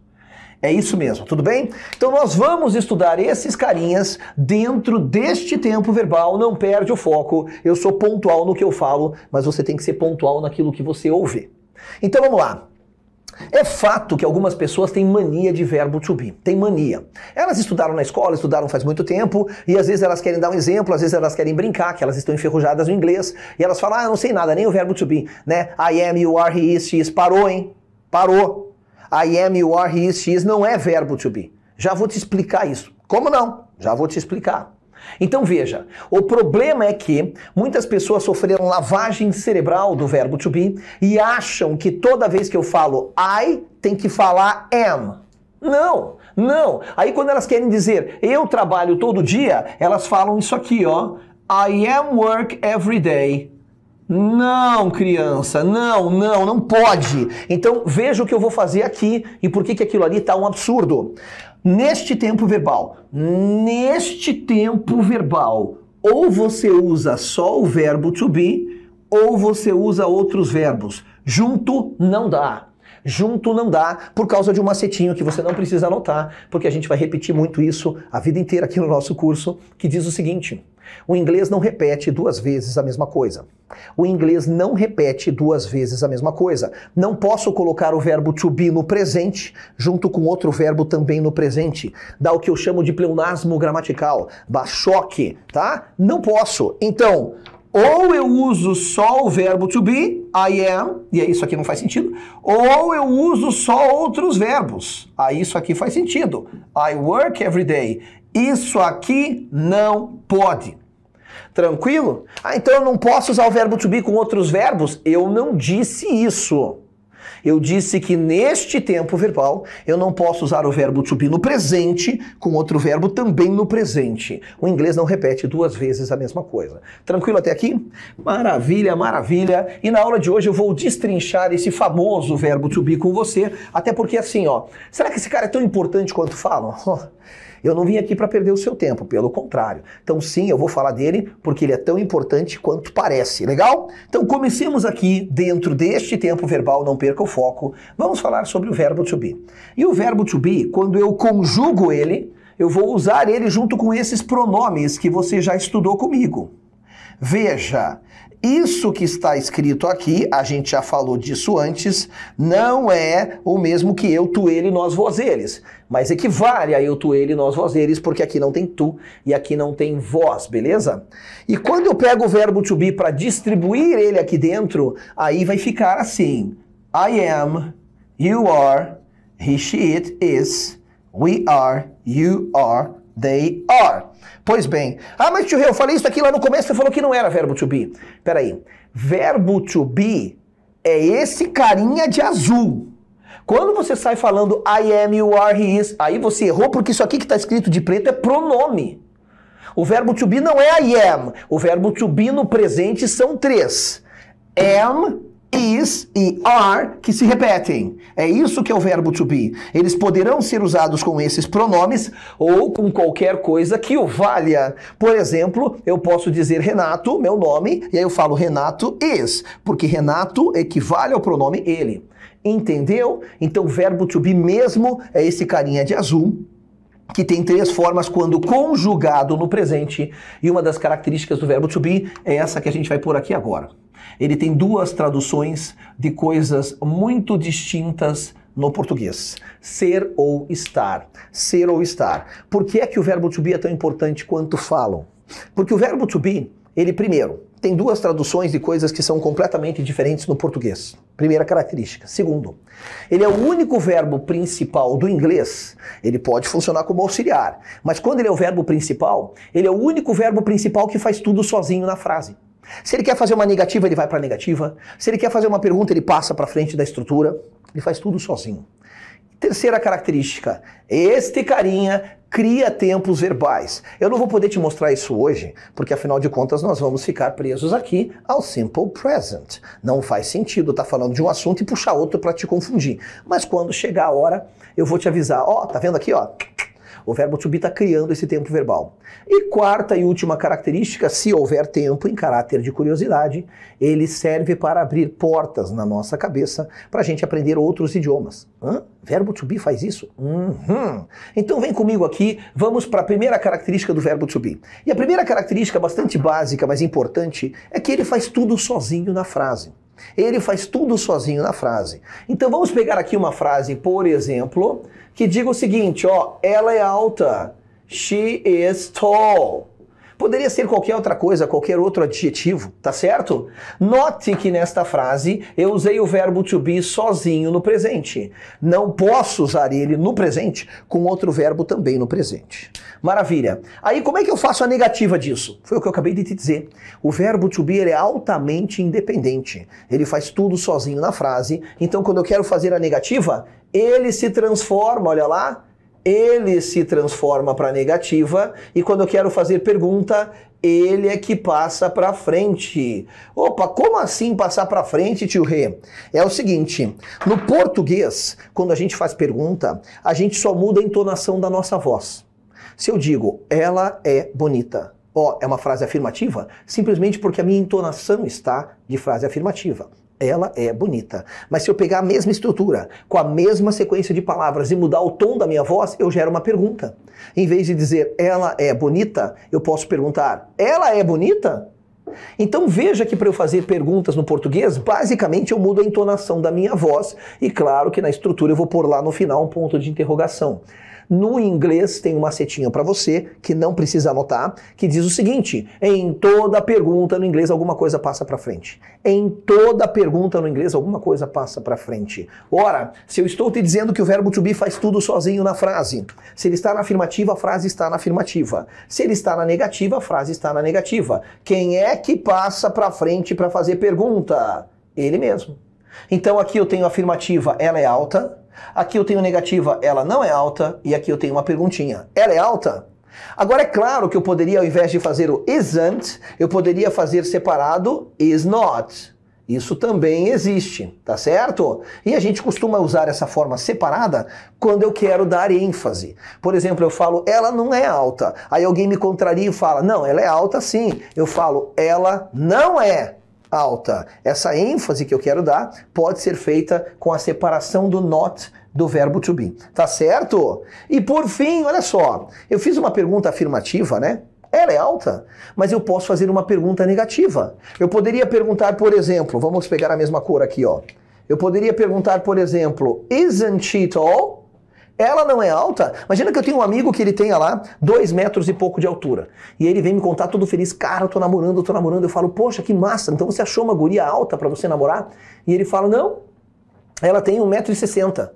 É isso mesmo, tudo bem? Então nós vamos estudar esses carinhas dentro deste tempo verbal, não perde o foco. Eu sou pontual no que eu falo, mas você tem que ser pontual naquilo que você ouve. Então vamos lá. É fato que algumas pessoas têm mania de verbo to be, têm mania. Elas estudaram na escola, estudaram faz muito tempo, e às vezes elas querem dar um exemplo, às vezes elas querem brincar, que elas estão enferrujadas no inglês, e elas falam, ah, eu não sei nada, nem o verbo to be, né? I am, you are, he is, she is. Parou, hein? Parou. I am, you are, he is, she is não é verbo to be. Já vou te explicar isso. Como não? Já vou te explicar. Então veja, o problema é que muitas pessoas sofreram lavagem cerebral do verbo to be e acham que toda vez que eu falo I, tem que falar am. Não, não. Aí quando elas querem dizer eu trabalho todo dia, elas falam isso aqui, ó. I am work every day. Não, criança, não, não, não pode. Então veja o que eu vou fazer aqui e por que, que aquilo ali está um absurdo neste tempo verbal. Neste tempo verbal, ou você usa só o verbo to be, ou você usa outros verbos. Junto não dá. Junto não dá por causa de um macetinho que você não precisa anotar, porque a gente vai repetir muito isso a vida inteira aqui no nosso curso, que diz o seguinte: o inglês não repete duas vezes a mesma coisa. O inglês não repete duas vezes a mesma coisa. Não posso colocar o verbo to be no presente junto com outro verbo também no presente. Dá o que eu chamo de pleonasmo gramatical, dá choque, tá? Não posso. Então, ou eu uso só o verbo to be, I am, e é isso aqui não faz sentido, ou eu uso só outros verbos. Aí isso aqui faz sentido. I work every day. Isso aqui não pode. Tranquilo? Ah, então eu não posso usar o verbo to be com outros verbos? Eu não disse isso. Eu disse que neste tempo verbal eu não posso usar o verbo to be no presente com outro verbo também no presente. O inglês não repete duas vezes a mesma coisa. Tranquilo até aqui? Maravilha, maravilha. E na aula de hoje eu vou destrinchar esse famoso verbo to be com você, até porque assim, ó, será que esse cara é tão importante quanto falam? Eu não vim aqui para perder o seu tempo, pelo contrário. Então, sim, eu vou falar dele porque ele é tão importante quanto parece. Legal? Então, comecemos aqui dentro deste tempo verbal, não perca o foco. Vamos falar sobre o verbo to be. E o verbo to be, quando eu conjugo ele, eu vou usar ele junto com esses pronomes que você já estudou comigo. Veja, isso que está escrito aqui, a gente já falou disso antes, não é o mesmo que eu, tu, ele, nós, vós, eles mas equivale a eu, tu, ele, nós, vós, eles, porque aqui não tem tu e aqui não tem vós, beleza? E quando eu pego o verbo to be para distribuir ele aqui dentro, aí vai ficar assim: I am, you are, he, she, it, is, we are, you are, they are. Pois bem, ah, mas tio, eu falei isso aqui lá no começo, você falou que não era verbo to be. Peraí, verbo to be é esse carinha de azul. Quando você sai falando I am, you are, he is, aí você errou porque isso aqui que está escrito de preto é pronome. O verbo to be não é I am. O verbo to be no presente são três: am, is e are que se repetem. É isso que é o verbo to be. Eles poderão ser usados com esses pronomes ou com qualquer coisa que o valha. Por exemplo, eu posso dizer Renato, meu nome, e aí eu falo Renato is, porque Renato equivale ao pronome ele. Entendeu? Então, o verbo to be mesmo é esse carinha de azul, que tem três formas quando conjugado no presente, e uma das características do verbo to be é essa que a gente vai pôr aqui agora. Ele tem duas traduções de coisas muito distintas no português. Ser ou estar. Ser ou estar. Por que é que o verbo to be é tão importante quanto falam? Porque o verbo to be, ele primeiro, tem duas traduções de coisas que são completamente diferentes no português. Primeira característica. Segundo, ele é o único verbo principal do inglês. Ele pode funcionar como auxiliar, mas quando ele é o verbo principal, ele é o único verbo principal que faz tudo sozinho na frase. Se ele quer fazer uma negativa, ele vai para a negativa. Se ele quer fazer uma pergunta, ele passa para frente da estrutura. Ele faz tudo sozinho. Terceira característica, este carinha cria tempos verbais. Eu não vou poder te mostrar isso hoje, porque afinal de contas nós vamos ficar presos aqui ao simple present. Não faz sentido estar tá falando de um assunto e puxar outro para te confundir. Mas quando chegar a hora, eu vou te avisar. Ó, oh, tá vendo aqui, ó? Oh, o verbo to be está criando esse tempo verbal. E quarta e última característica, se houver tempo em caráter de curiosidade, ele serve para abrir portas na nossa cabeça para a gente aprender outros idiomas. Hã? Verbo to be faz isso? Uhum. Então vem comigo aqui, vamos para a primeira característica do verbo to be. E a primeira característica, bastante básica, mas importante, é que ele faz tudo sozinho na frase. Ele faz tudo sozinho na frase. Então vamos pegar aqui uma frase, por exemplo, que diga o seguinte, ó, ela é alta. She is tall. Poderia ser qualquer outra coisa, qualquer outro adjetivo, tá certo? Note que nesta frase eu usei o verbo to be sozinho no presente. Não posso usar ele no presente com outro verbo também no presente. Maravilha. Aí como é que eu faço a negativa disso? Foi o que eu acabei de te dizer. O verbo to be é altamente independente. Ele faz tudo sozinho na frase. Então quando eu quero fazer a negativa, ele se transforma, olha lá, ele se transforma para negativa e quando eu quero fazer pergunta, ele é que passa para frente. Opa, como assim passar para frente, tio Rê? É o seguinte, no português, quando a gente faz pergunta, a gente só muda a entonação da nossa voz. Se eu digo, ela é bonita, ó, é uma frase afirmativa, simplesmente porque a minha entonação está de frase afirmativa ela é bonita. Mas se eu pegar a mesma estrutura, com a mesma sequência de palavras e mudar o tom da minha voz, eu gero uma pergunta. Em vez de dizer ela é bonita, eu posso perguntar ela é bonita? Então veja que para eu fazer perguntas no português, basicamente eu mudo a entonação da minha voz e claro que na estrutura eu vou pôr lá no final um ponto de interrogação. No inglês tem uma setinha para você que não precisa anotar, que diz o seguinte: em toda pergunta no inglês alguma coisa passa para frente. Em toda pergunta no inglês alguma coisa passa para frente. Ora, se eu estou te dizendo que o verbo to be faz tudo sozinho na frase, se ele está na afirmativa, a frase está na afirmativa. Se ele está na negativa, a frase está na negativa. Quem é que passa para frente para fazer pergunta? Ele mesmo. Então aqui eu tenho afirmativa, ela é alta, Aqui eu tenho negativa, ela não é alta, e aqui eu tenho uma perguntinha. Ela é alta? Agora é claro que eu poderia, ao invés de fazer o isn't, eu poderia fazer separado is not. Isso também existe, tá certo? E a gente costuma usar essa forma separada quando eu quero dar ênfase. Por exemplo, eu falo ela não é alta. Aí alguém me contraria e fala: "Não, ela é alta sim". Eu falo: "Ela não é" alta. Essa ênfase que eu quero dar pode ser feita com a separação do not do verbo to be. Tá certo? E por fim, olha só, eu fiz uma pergunta afirmativa, né? Ela é alta, mas eu posso fazer uma pergunta negativa. Eu poderia perguntar, por exemplo, vamos pegar a mesma cor aqui, ó. Eu poderia perguntar, por exemplo, isn't it all? Ela não é alta. Imagina que eu tenho um amigo que ele tenha lá dois metros e pouco de altura. E ele vem me contar todo feliz, cara, eu tô namorando, eu tô namorando. Eu falo, poxa, que massa, então você achou uma guria alta para você namorar? E ele fala, não, ela tem 1,60m.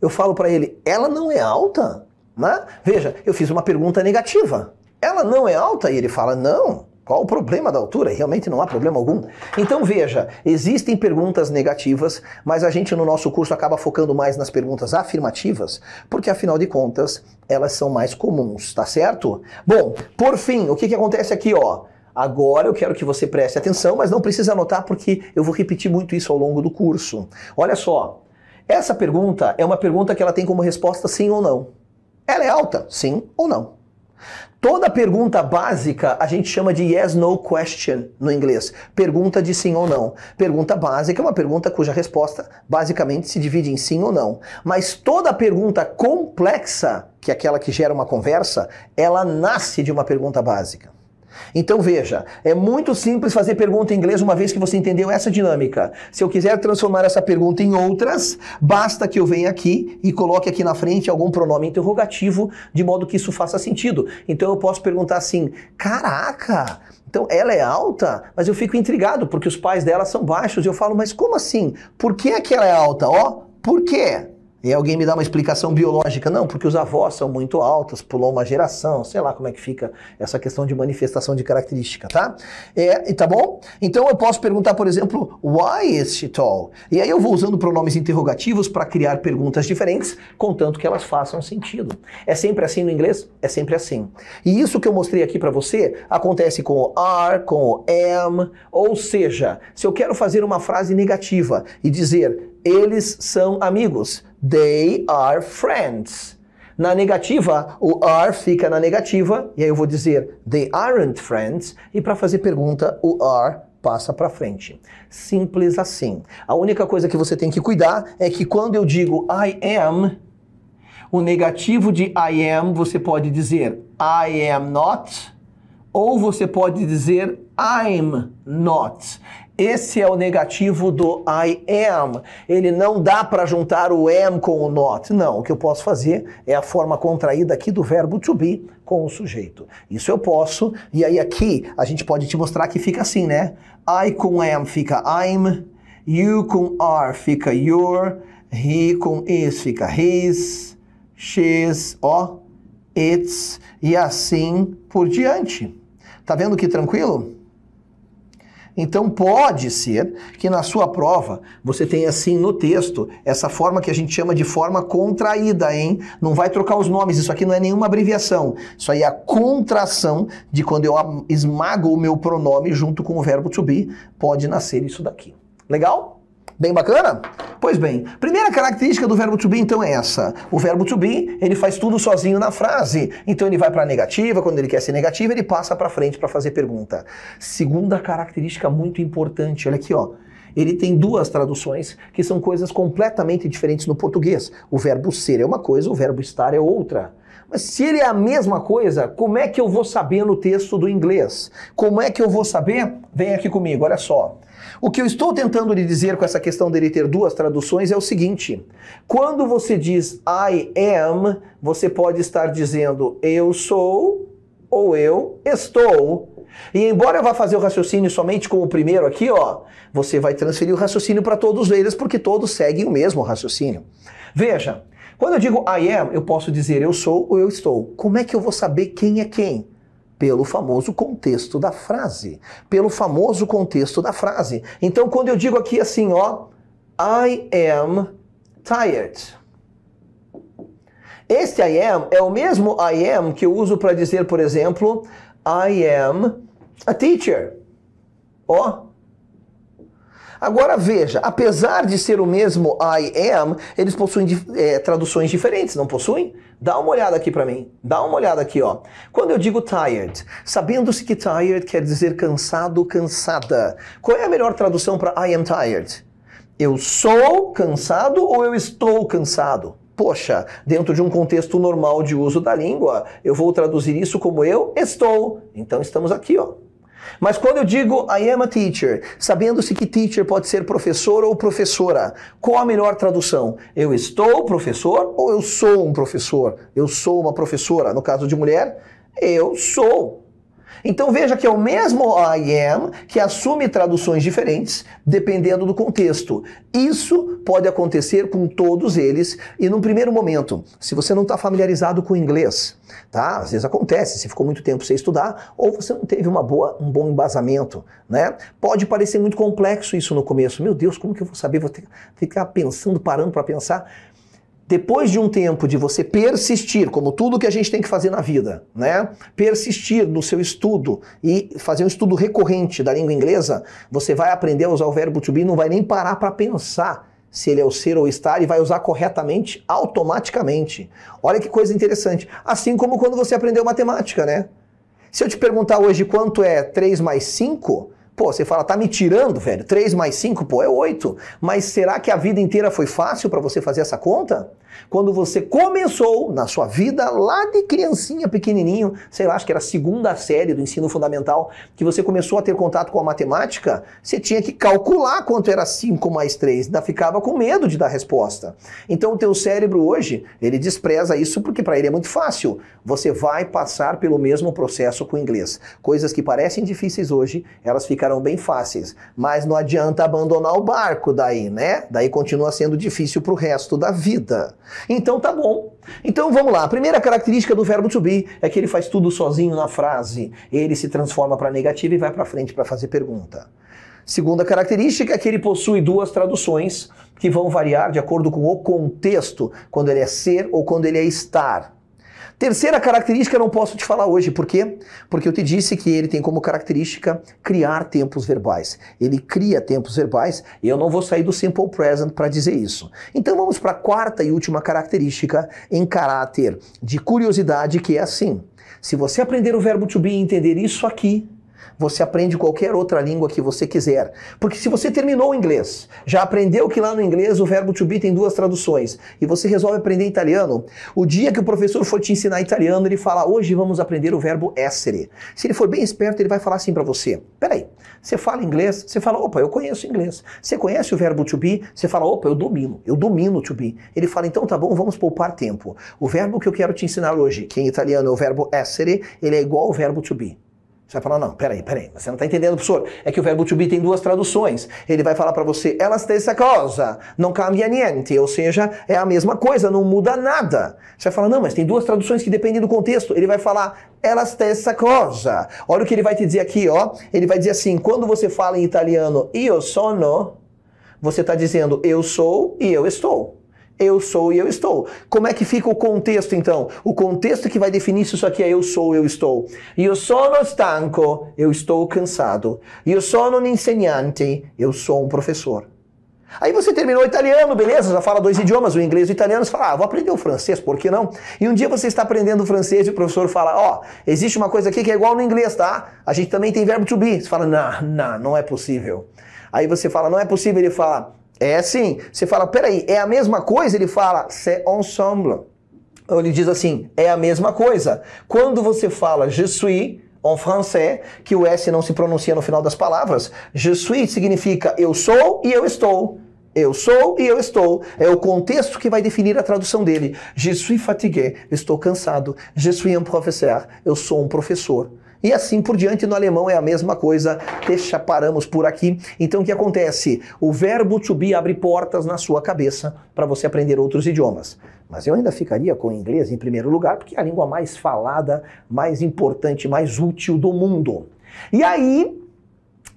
Eu falo para ele, ela não é alta? Né? Veja, eu fiz uma pergunta negativa. Ela não é alta? E ele fala, não. Qual o problema da altura? Realmente não há problema algum. Então veja, existem perguntas negativas, mas a gente no nosso curso acaba focando mais nas perguntas afirmativas, porque afinal de contas elas são mais comuns, tá certo? Bom, por fim, o que, que acontece aqui, ó? Agora eu quero que você preste atenção, mas não precisa anotar porque eu vou repetir muito isso ao longo do curso. Olha só, essa pergunta é uma pergunta que ela tem como resposta sim ou não. Ela é alta, sim ou não. Toda pergunta básica a gente chama de yes no question no inglês. Pergunta de sim ou não. Pergunta básica é uma pergunta cuja resposta basicamente se divide em sim ou não. Mas toda pergunta complexa, que é aquela que gera uma conversa, ela nasce de uma pergunta básica. Então veja, é muito simples fazer pergunta em inglês uma vez que você entendeu essa dinâmica. Se eu quiser transformar essa pergunta em outras, basta que eu venha aqui e coloque aqui na frente algum pronome interrogativo, de modo que isso faça sentido. Então eu posso perguntar assim: caraca! Então ela é alta, mas eu fico intrigado porque os pais dela são baixos. E eu falo, mas como assim? Por que, é que ela é alta? Ó, por quê? E alguém me dá uma explicação biológica. Não, porque os avós são muito altos, pulou uma geração, sei lá como é que fica essa questão de manifestação de característica, tá? É, tá bom? Então eu posso perguntar, por exemplo, why is she tall? E aí eu vou usando pronomes interrogativos para criar perguntas diferentes, contanto que elas façam sentido. É sempre assim no inglês? É sempre assim. E isso que eu mostrei aqui para você acontece com o are, com o am, ou seja, se eu quero fazer uma frase negativa e dizer eles são amigos. They are friends. Na negativa, o are fica na negativa, e aí eu vou dizer they aren't friends, e para fazer pergunta, o are passa para frente. Simples assim. A única coisa que você tem que cuidar é que quando eu digo I am, o negativo de I am, você pode dizer I am not, ou você pode dizer I'm not. Esse é o negativo do I am. Ele não dá para juntar o am com o not. Não, o que eu posso fazer é a forma contraída aqui do verbo to be com o sujeito. Isso eu posso, e aí aqui a gente pode te mostrar que fica assim, né? I com am fica I'm, you com are fica your, he com is fica his, she's, ó, it's, e assim por diante. Tá vendo que tranquilo? Então pode ser que na sua prova você tenha assim no texto essa forma que a gente chama de forma contraída, hein? Não vai trocar os nomes, isso aqui não é nenhuma abreviação. Isso aí é a contração de quando eu esmago o meu pronome junto com o verbo to be, pode nascer isso daqui. Legal? Bem bacana? Pois bem, primeira característica do verbo to be então é essa. O verbo to be, ele faz tudo sozinho na frase. Então ele vai para a negativa, quando ele quer ser negativo, ele passa para frente para fazer pergunta. Segunda característica muito importante, olha aqui, ó. Ele tem duas traduções que são coisas completamente diferentes no português. O verbo ser é uma coisa, o verbo estar é outra. Mas se ele é a mesma coisa, como é que eu vou saber no texto do inglês? Como é que eu vou saber? Vem aqui comigo, olha só. O que eu estou tentando lhe dizer com essa questão dele ter duas traduções é o seguinte: quando você diz I am, você pode estar dizendo eu sou ou eu estou. E embora eu vá fazer o raciocínio somente com o primeiro aqui, ó, você vai transferir o raciocínio para todos eles porque todos seguem o mesmo raciocínio. Veja, quando eu digo I am, eu posso dizer eu sou ou eu estou. Como é que eu vou saber quem é quem? Pelo famoso contexto da frase. Pelo famoso contexto da frase. Então, quando eu digo aqui assim, ó, I am tired. Este I am é o mesmo I am que eu uso para dizer, por exemplo, I am a teacher. Ó, Agora veja, apesar de ser o mesmo I am, eles possuem é, traduções diferentes, não possuem? Dá uma olhada aqui para mim. Dá uma olhada aqui, ó. Quando eu digo tired, sabendo-se que tired quer dizer cansado, cansada. Qual é a melhor tradução para I am tired? Eu sou cansado ou eu estou cansado? Poxa, dentro de um contexto normal de uso da língua, eu vou traduzir isso como eu estou. Então estamos aqui, ó. Mas quando eu digo I am a teacher, sabendo-se que teacher pode ser professor ou professora, qual a melhor tradução? Eu estou professor ou eu sou um professor? Eu sou uma professora. No caso de mulher, eu sou então veja que é o mesmo I am que assume traduções diferentes dependendo do contexto. Isso pode acontecer com todos eles e num primeiro momento, se você não está familiarizado com o inglês, tá? Às vezes acontece, se ficou muito tempo sem estudar ou você não teve uma boa, um bom embasamento, né? Pode parecer muito complexo isso no começo. Meu Deus, como que eu vou saber? Vou ter, ficar pensando, parando para pensar depois de um tempo de você persistir, como tudo que a gente tem que fazer na vida, né? Persistir no seu estudo e fazer um estudo recorrente da língua inglesa, você vai aprender a usar o verbo to be, não vai nem parar para pensar se ele é o ser ou estar e vai usar corretamente automaticamente. Olha que coisa interessante. Assim como quando você aprendeu matemática, né? Se eu te perguntar hoje quanto é 3 mais 5, Pô, você fala, tá me tirando, velho. 3 mais 5, pô, é 8. Mas será que a vida inteira foi fácil para você fazer essa conta? Quando você começou na sua vida, lá de criancinha, pequenininho, sei lá, acho que era a segunda série do ensino fundamental, que você começou a ter contato com a matemática, você tinha que calcular quanto era 5 mais 3, ainda ficava com medo de dar resposta. Então o teu cérebro hoje, ele despreza isso porque para ele é muito fácil. Você vai passar pelo mesmo processo com o inglês. Coisas que parecem difíceis hoje, elas ficam ficarão bem fáceis. Mas não adianta abandonar o barco daí, né? Daí continua sendo difícil para o resto da vida. Então tá bom. Então vamos lá. A primeira característica do verbo to be é que ele faz tudo sozinho na frase. Ele se transforma para negativa e vai para frente para fazer pergunta. Segunda característica é que ele possui duas traduções que vão variar de acordo com o contexto, quando ele é ser ou quando ele é estar. Terceira característica, não posso te falar hoje. Por quê? Porque eu te disse que ele tem como característica criar tempos verbais. Ele cria tempos verbais e eu não vou sair do simple present para dizer isso. Então vamos para a quarta e última característica em caráter de curiosidade, que é assim. Se você aprender o verbo to be e entender isso aqui, você aprende qualquer outra língua que você quiser. Porque se você terminou o inglês, já aprendeu que lá no inglês o verbo to be tem duas traduções, e você resolve aprender italiano, o dia que o professor for te ensinar italiano, ele fala: "Hoje vamos aprender o verbo essere". Se ele for bem esperto, ele vai falar assim para você: "Peraí, você fala inglês, você fala: "Opa, eu conheço inglês". Você conhece o verbo to be? Você fala: "Opa, eu domino. Eu domino to be". Ele fala: "Então tá bom, vamos poupar tempo. O verbo que eu quero te ensinar hoje, que em italiano é o verbo essere, ele é igual ao verbo to be". Você vai falar, não, peraí, peraí, você não está entendendo, professor. É que o verbo to be tem duas traduções. Ele vai falar para você, ela essa coisa, não cambia niente, ou seja, é a mesma coisa, não muda nada. Você vai falar, não, mas tem duas traduções que dependem do contexto. Ele vai falar, ela essa coisa. Olha o que ele vai te dizer aqui, ó. Ele vai dizer assim, quando você fala em italiano, io sono, você está dizendo, eu sou e eu estou eu sou e eu estou. Como é que fica o contexto então? O contexto que vai definir se isso aqui é eu sou e eu estou. Eu sono stanco, eu estou cansado. Eu sono um insegnante, eu sou um professor. Aí você terminou o italiano, beleza, já fala dois idiomas, o inglês e o italiano, você fala, ah, vou aprender o francês, por que não? E um dia você está aprendendo o francês e o professor fala, ó, oh, existe uma coisa aqui que é igual no inglês, tá? A gente também tem verbo to be. Você fala, não, nah, não, nah, não é possível. Aí você fala, não é possível, ele fala, é assim. Você fala, peraí, é a mesma coisa? Ele fala, c'est é ensemble. Então, ele diz assim, é a mesma coisa. Quando você fala je suis, en français, que o S não se pronuncia no final das palavras, je suis significa eu sou e eu estou. Eu sou e eu estou. É o contexto que vai definir a tradução dele. Je suis fatigué, estou cansado. Je suis un professeur, eu sou um professor e assim por diante. No alemão é a mesma coisa, deixa, paramos por aqui. Então o que acontece? O verbo to be abre portas na sua cabeça para você aprender outros idiomas. Mas eu ainda ficaria com o inglês em primeiro lugar, porque é a língua mais falada, mais importante, mais útil do mundo. E aí,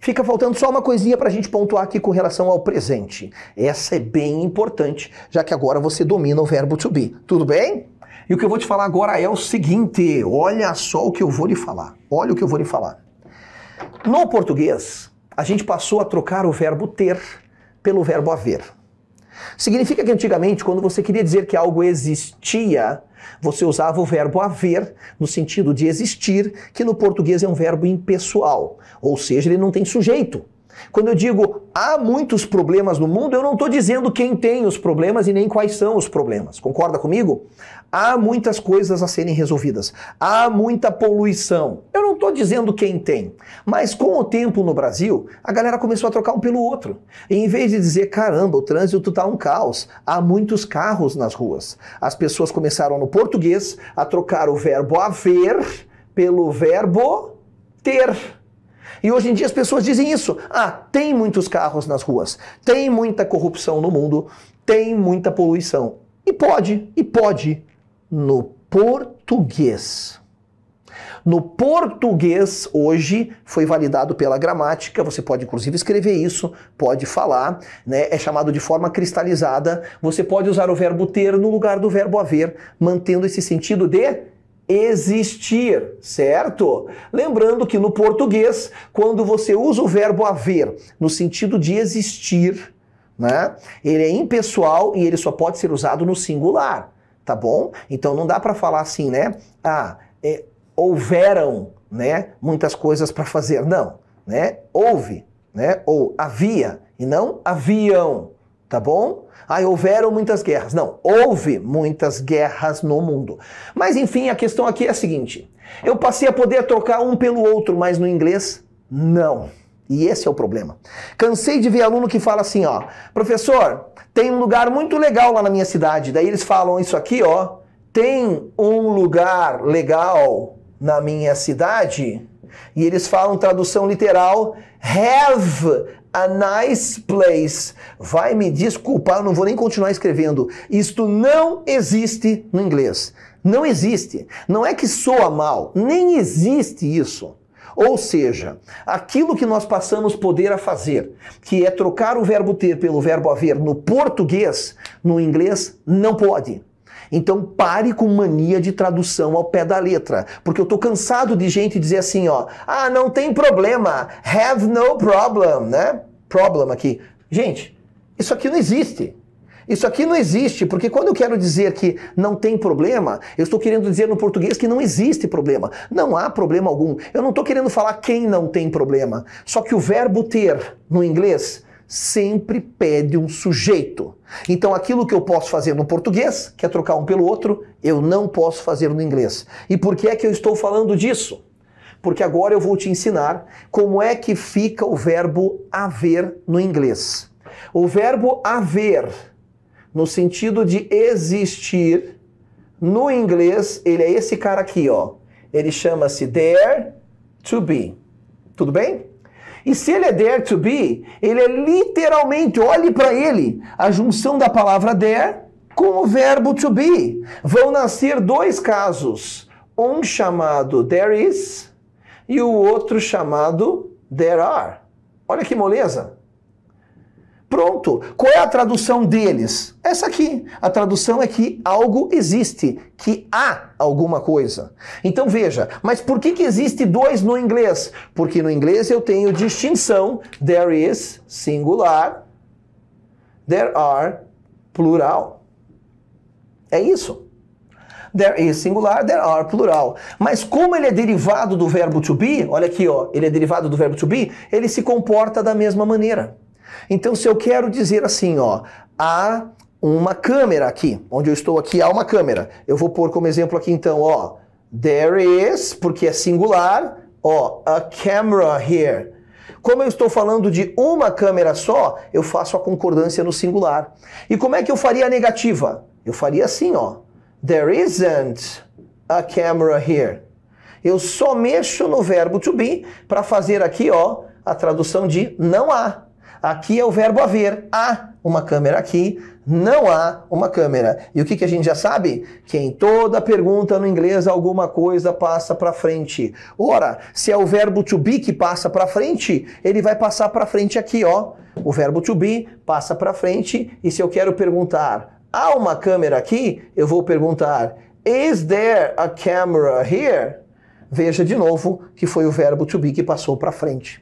Fica faltando só uma coisinha para a gente pontuar aqui com relação ao presente. Essa é bem importante, já que agora você domina o verbo to be. Tudo bem? E o que eu vou te falar agora é o seguinte: olha só o que eu vou lhe falar. Olha o que eu vou lhe falar. No português, a gente passou a trocar o verbo ter pelo verbo haver. Significa que antigamente, quando você queria dizer que algo existia, você usava o verbo haver no sentido de existir, que no português é um verbo impessoal, ou seja, ele não tem sujeito. Quando eu digo há muitos problemas no mundo, eu não estou dizendo quem tem os problemas e nem quais são os problemas. Concorda comigo? Há muitas coisas a serem resolvidas. Há muita poluição. Eu não estou dizendo quem tem. Mas com o tempo no Brasil, a galera começou a trocar um pelo outro. E em vez de dizer, caramba, o trânsito está um caos, há muitos carros nas ruas. As pessoas começaram no português a trocar o verbo haver pelo verbo ter. E hoje em dia as pessoas dizem isso. Ah, tem muitos carros nas ruas, tem muita corrupção no mundo, tem muita poluição. E pode, e pode. No português. No português, hoje, foi validado pela gramática, você pode inclusive escrever isso, pode falar, né? é chamado de forma cristalizada. Você pode usar o verbo ter no lugar do verbo haver, mantendo esse sentido de existir, certo? Lembrando que no português, quando você usa o verbo haver no sentido de existir, né? Ele é impessoal e ele só pode ser usado no singular, tá bom? Então não dá para falar assim, né? Ah, é, houveram, né? Muitas coisas para fazer, não, né? Houve, né? Ou havia e não haviam, tá bom? Aí houveram muitas guerras. Não, houve muitas guerras no mundo. Mas enfim, a questão aqui é a seguinte: eu passei a poder trocar um pelo outro, mas no inglês, não. E esse é o problema. Cansei de ver aluno que fala assim, ó, professor, tem um lugar muito legal lá na minha cidade. Daí eles falam isso aqui, ó, tem um lugar legal na minha cidade. E eles falam tradução literal, have a nice place. Vai me desculpar, não vou nem continuar escrevendo. Isto não existe no inglês. Não existe. Não é que soa mal, nem existe isso. Ou seja, aquilo que nós passamos poder a fazer, que é trocar o verbo ter pelo verbo haver no português, no inglês não pode. Então pare com mania de tradução ao pé da letra, porque eu tô cansado de gente dizer assim, ó, ah, não tem problema, have no problem, né? Problem aqui. Gente, isso aqui não existe. Isso aqui não existe, porque quando eu quero dizer que não tem problema, eu estou querendo dizer no português que não existe problema. Não há problema algum. Eu não estou querendo falar quem não tem problema. Só que o verbo ter no inglês sempre pede um sujeito. Então, aquilo que eu posso fazer no português, que é trocar um pelo outro, eu não posso fazer no inglês. E por que é que eu estou falando disso? Porque agora eu vou te ensinar como é que fica o verbo haver no inglês. O verbo haver, no sentido de existir, no inglês, ele é esse cara aqui, ó. Ele chama-se there to be. Tudo bem? E se ele é there to be, ele é literalmente, olhe para ele, a junção da palavra there com o verbo to be. Vão nascer dois casos, um chamado there is e o outro chamado there are. Olha que moleza. Pronto. Qual é a tradução deles? Essa aqui. A tradução é que algo existe, que há alguma coisa. Então veja, mas por que, que existe dois no inglês? Porque no inglês eu tenho distinção there is singular, there are plural. É isso. There is singular, there are plural. Mas como ele é derivado do verbo to be, olha aqui, ó, ele é derivado do verbo to be, ele se comporta da mesma maneira. Então, se eu quero dizer assim, ó, há uma câmera aqui, onde eu estou aqui há uma câmera. Eu vou pôr como exemplo aqui então, ó, there is, porque é singular, ó, a camera here. Como eu estou falando de uma câmera só, eu faço a concordância no singular. E como é que eu faria a negativa? Eu faria assim, ó. There isn't a camera here. Eu só mexo no verbo to be para fazer aqui, ó, a tradução de não há. Aqui é o verbo haver. Há uma câmera aqui, não há uma câmera. E o que, que a gente já sabe? Que em toda pergunta no inglês alguma coisa passa para frente. Ora, se é o verbo to be que passa para frente, ele vai passar para frente aqui, ó. O verbo to be passa para frente e se eu quero perguntar, há uma câmera aqui? Eu vou perguntar, is there a camera here? Veja de novo que foi o verbo to be que passou para frente.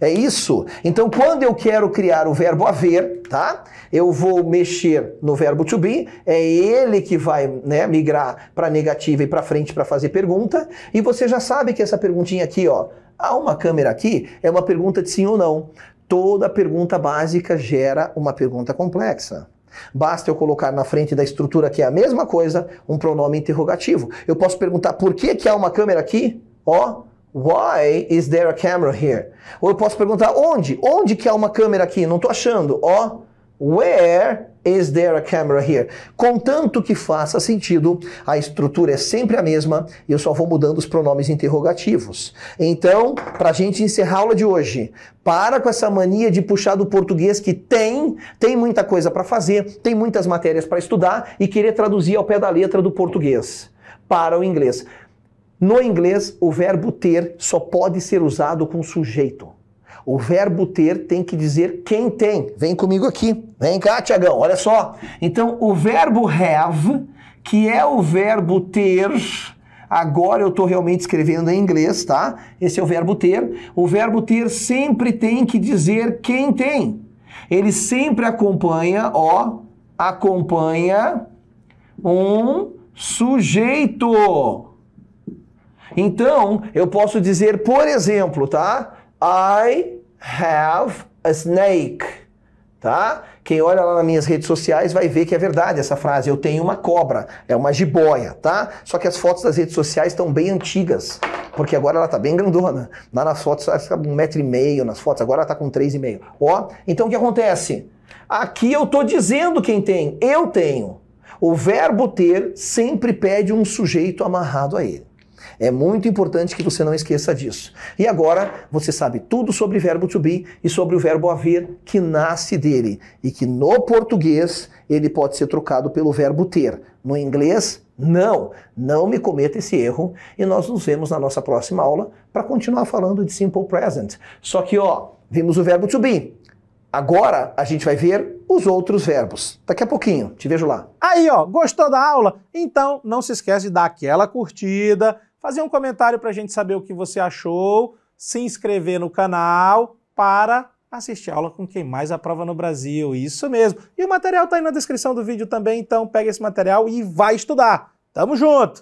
É isso? Então, quando eu quero criar o verbo haver, tá? Eu vou mexer no verbo to be, é ele que vai né, migrar para negativa e para frente para fazer pergunta. E você já sabe que essa perguntinha aqui, ó, há uma câmera aqui, é uma pergunta de sim ou não. Toda pergunta básica gera uma pergunta complexa. Basta eu colocar na frente da estrutura que é a mesma coisa, um pronome interrogativo. Eu posso perguntar por que, que há uma câmera aqui? Ó, Why is there a camera here? Ou eu posso perguntar onde? Onde que há uma câmera aqui? Não estou achando. Ó, oh, where is there a camera here? Contanto que faça sentido, a estrutura é sempre a mesma, e eu só vou mudando os pronomes interrogativos. Então, para a gente encerrar a aula de hoje, para com essa mania de puxar do português que tem, tem muita coisa para fazer, tem muitas matérias para estudar e querer traduzir ao pé da letra do português para o inglês. No inglês, o verbo ter só pode ser usado com sujeito. O verbo ter tem que dizer quem tem. Vem comigo aqui. Vem cá, Tiagão, olha só. Então, o verbo have, que é o verbo ter, agora eu estou realmente escrevendo em inglês, tá? Esse é o verbo ter. O verbo ter sempre tem que dizer quem tem. Ele sempre acompanha, ó, acompanha um sujeito. Então, eu posso dizer, por exemplo, tá? I have a snake, tá? Quem olha lá nas minhas redes sociais vai ver que é verdade essa frase. Eu tenho uma cobra, é uma jiboia, tá? Só que as fotos das redes sociais estão bem antigas, porque agora ela tá bem grandona. Lá nas fotos, ela fica tá um metro e meio nas fotos, agora ela tá com três e meio. Ó, então o que acontece? Aqui eu tô dizendo quem tem, eu tenho. O verbo ter sempre pede um sujeito amarrado a ele. É muito importante que você não esqueça disso. E agora você sabe tudo sobre o verbo to be e sobre o verbo haver que nasce dele e que no português ele pode ser trocado pelo verbo ter. No inglês, não. Não me cometa esse erro e nós nos vemos na nossa próxima aula para continuar falando de simple present. Só que ó, vimos o verbo to be. Agora a gente vai ver os outros verbos. Daqui a pouquinho, te vejo lá. Aí, ó, gostou da aula? Então não se esquece de dar aquela curtida fazer um comentário para a gente saber o que você achou, se inscrever no canal para assistir aula com quem mais aprova no Brasil. Isso mesmo. E o material está aí na descrição do vídeo também, então pega esse material e vai estudar. Tamo junto!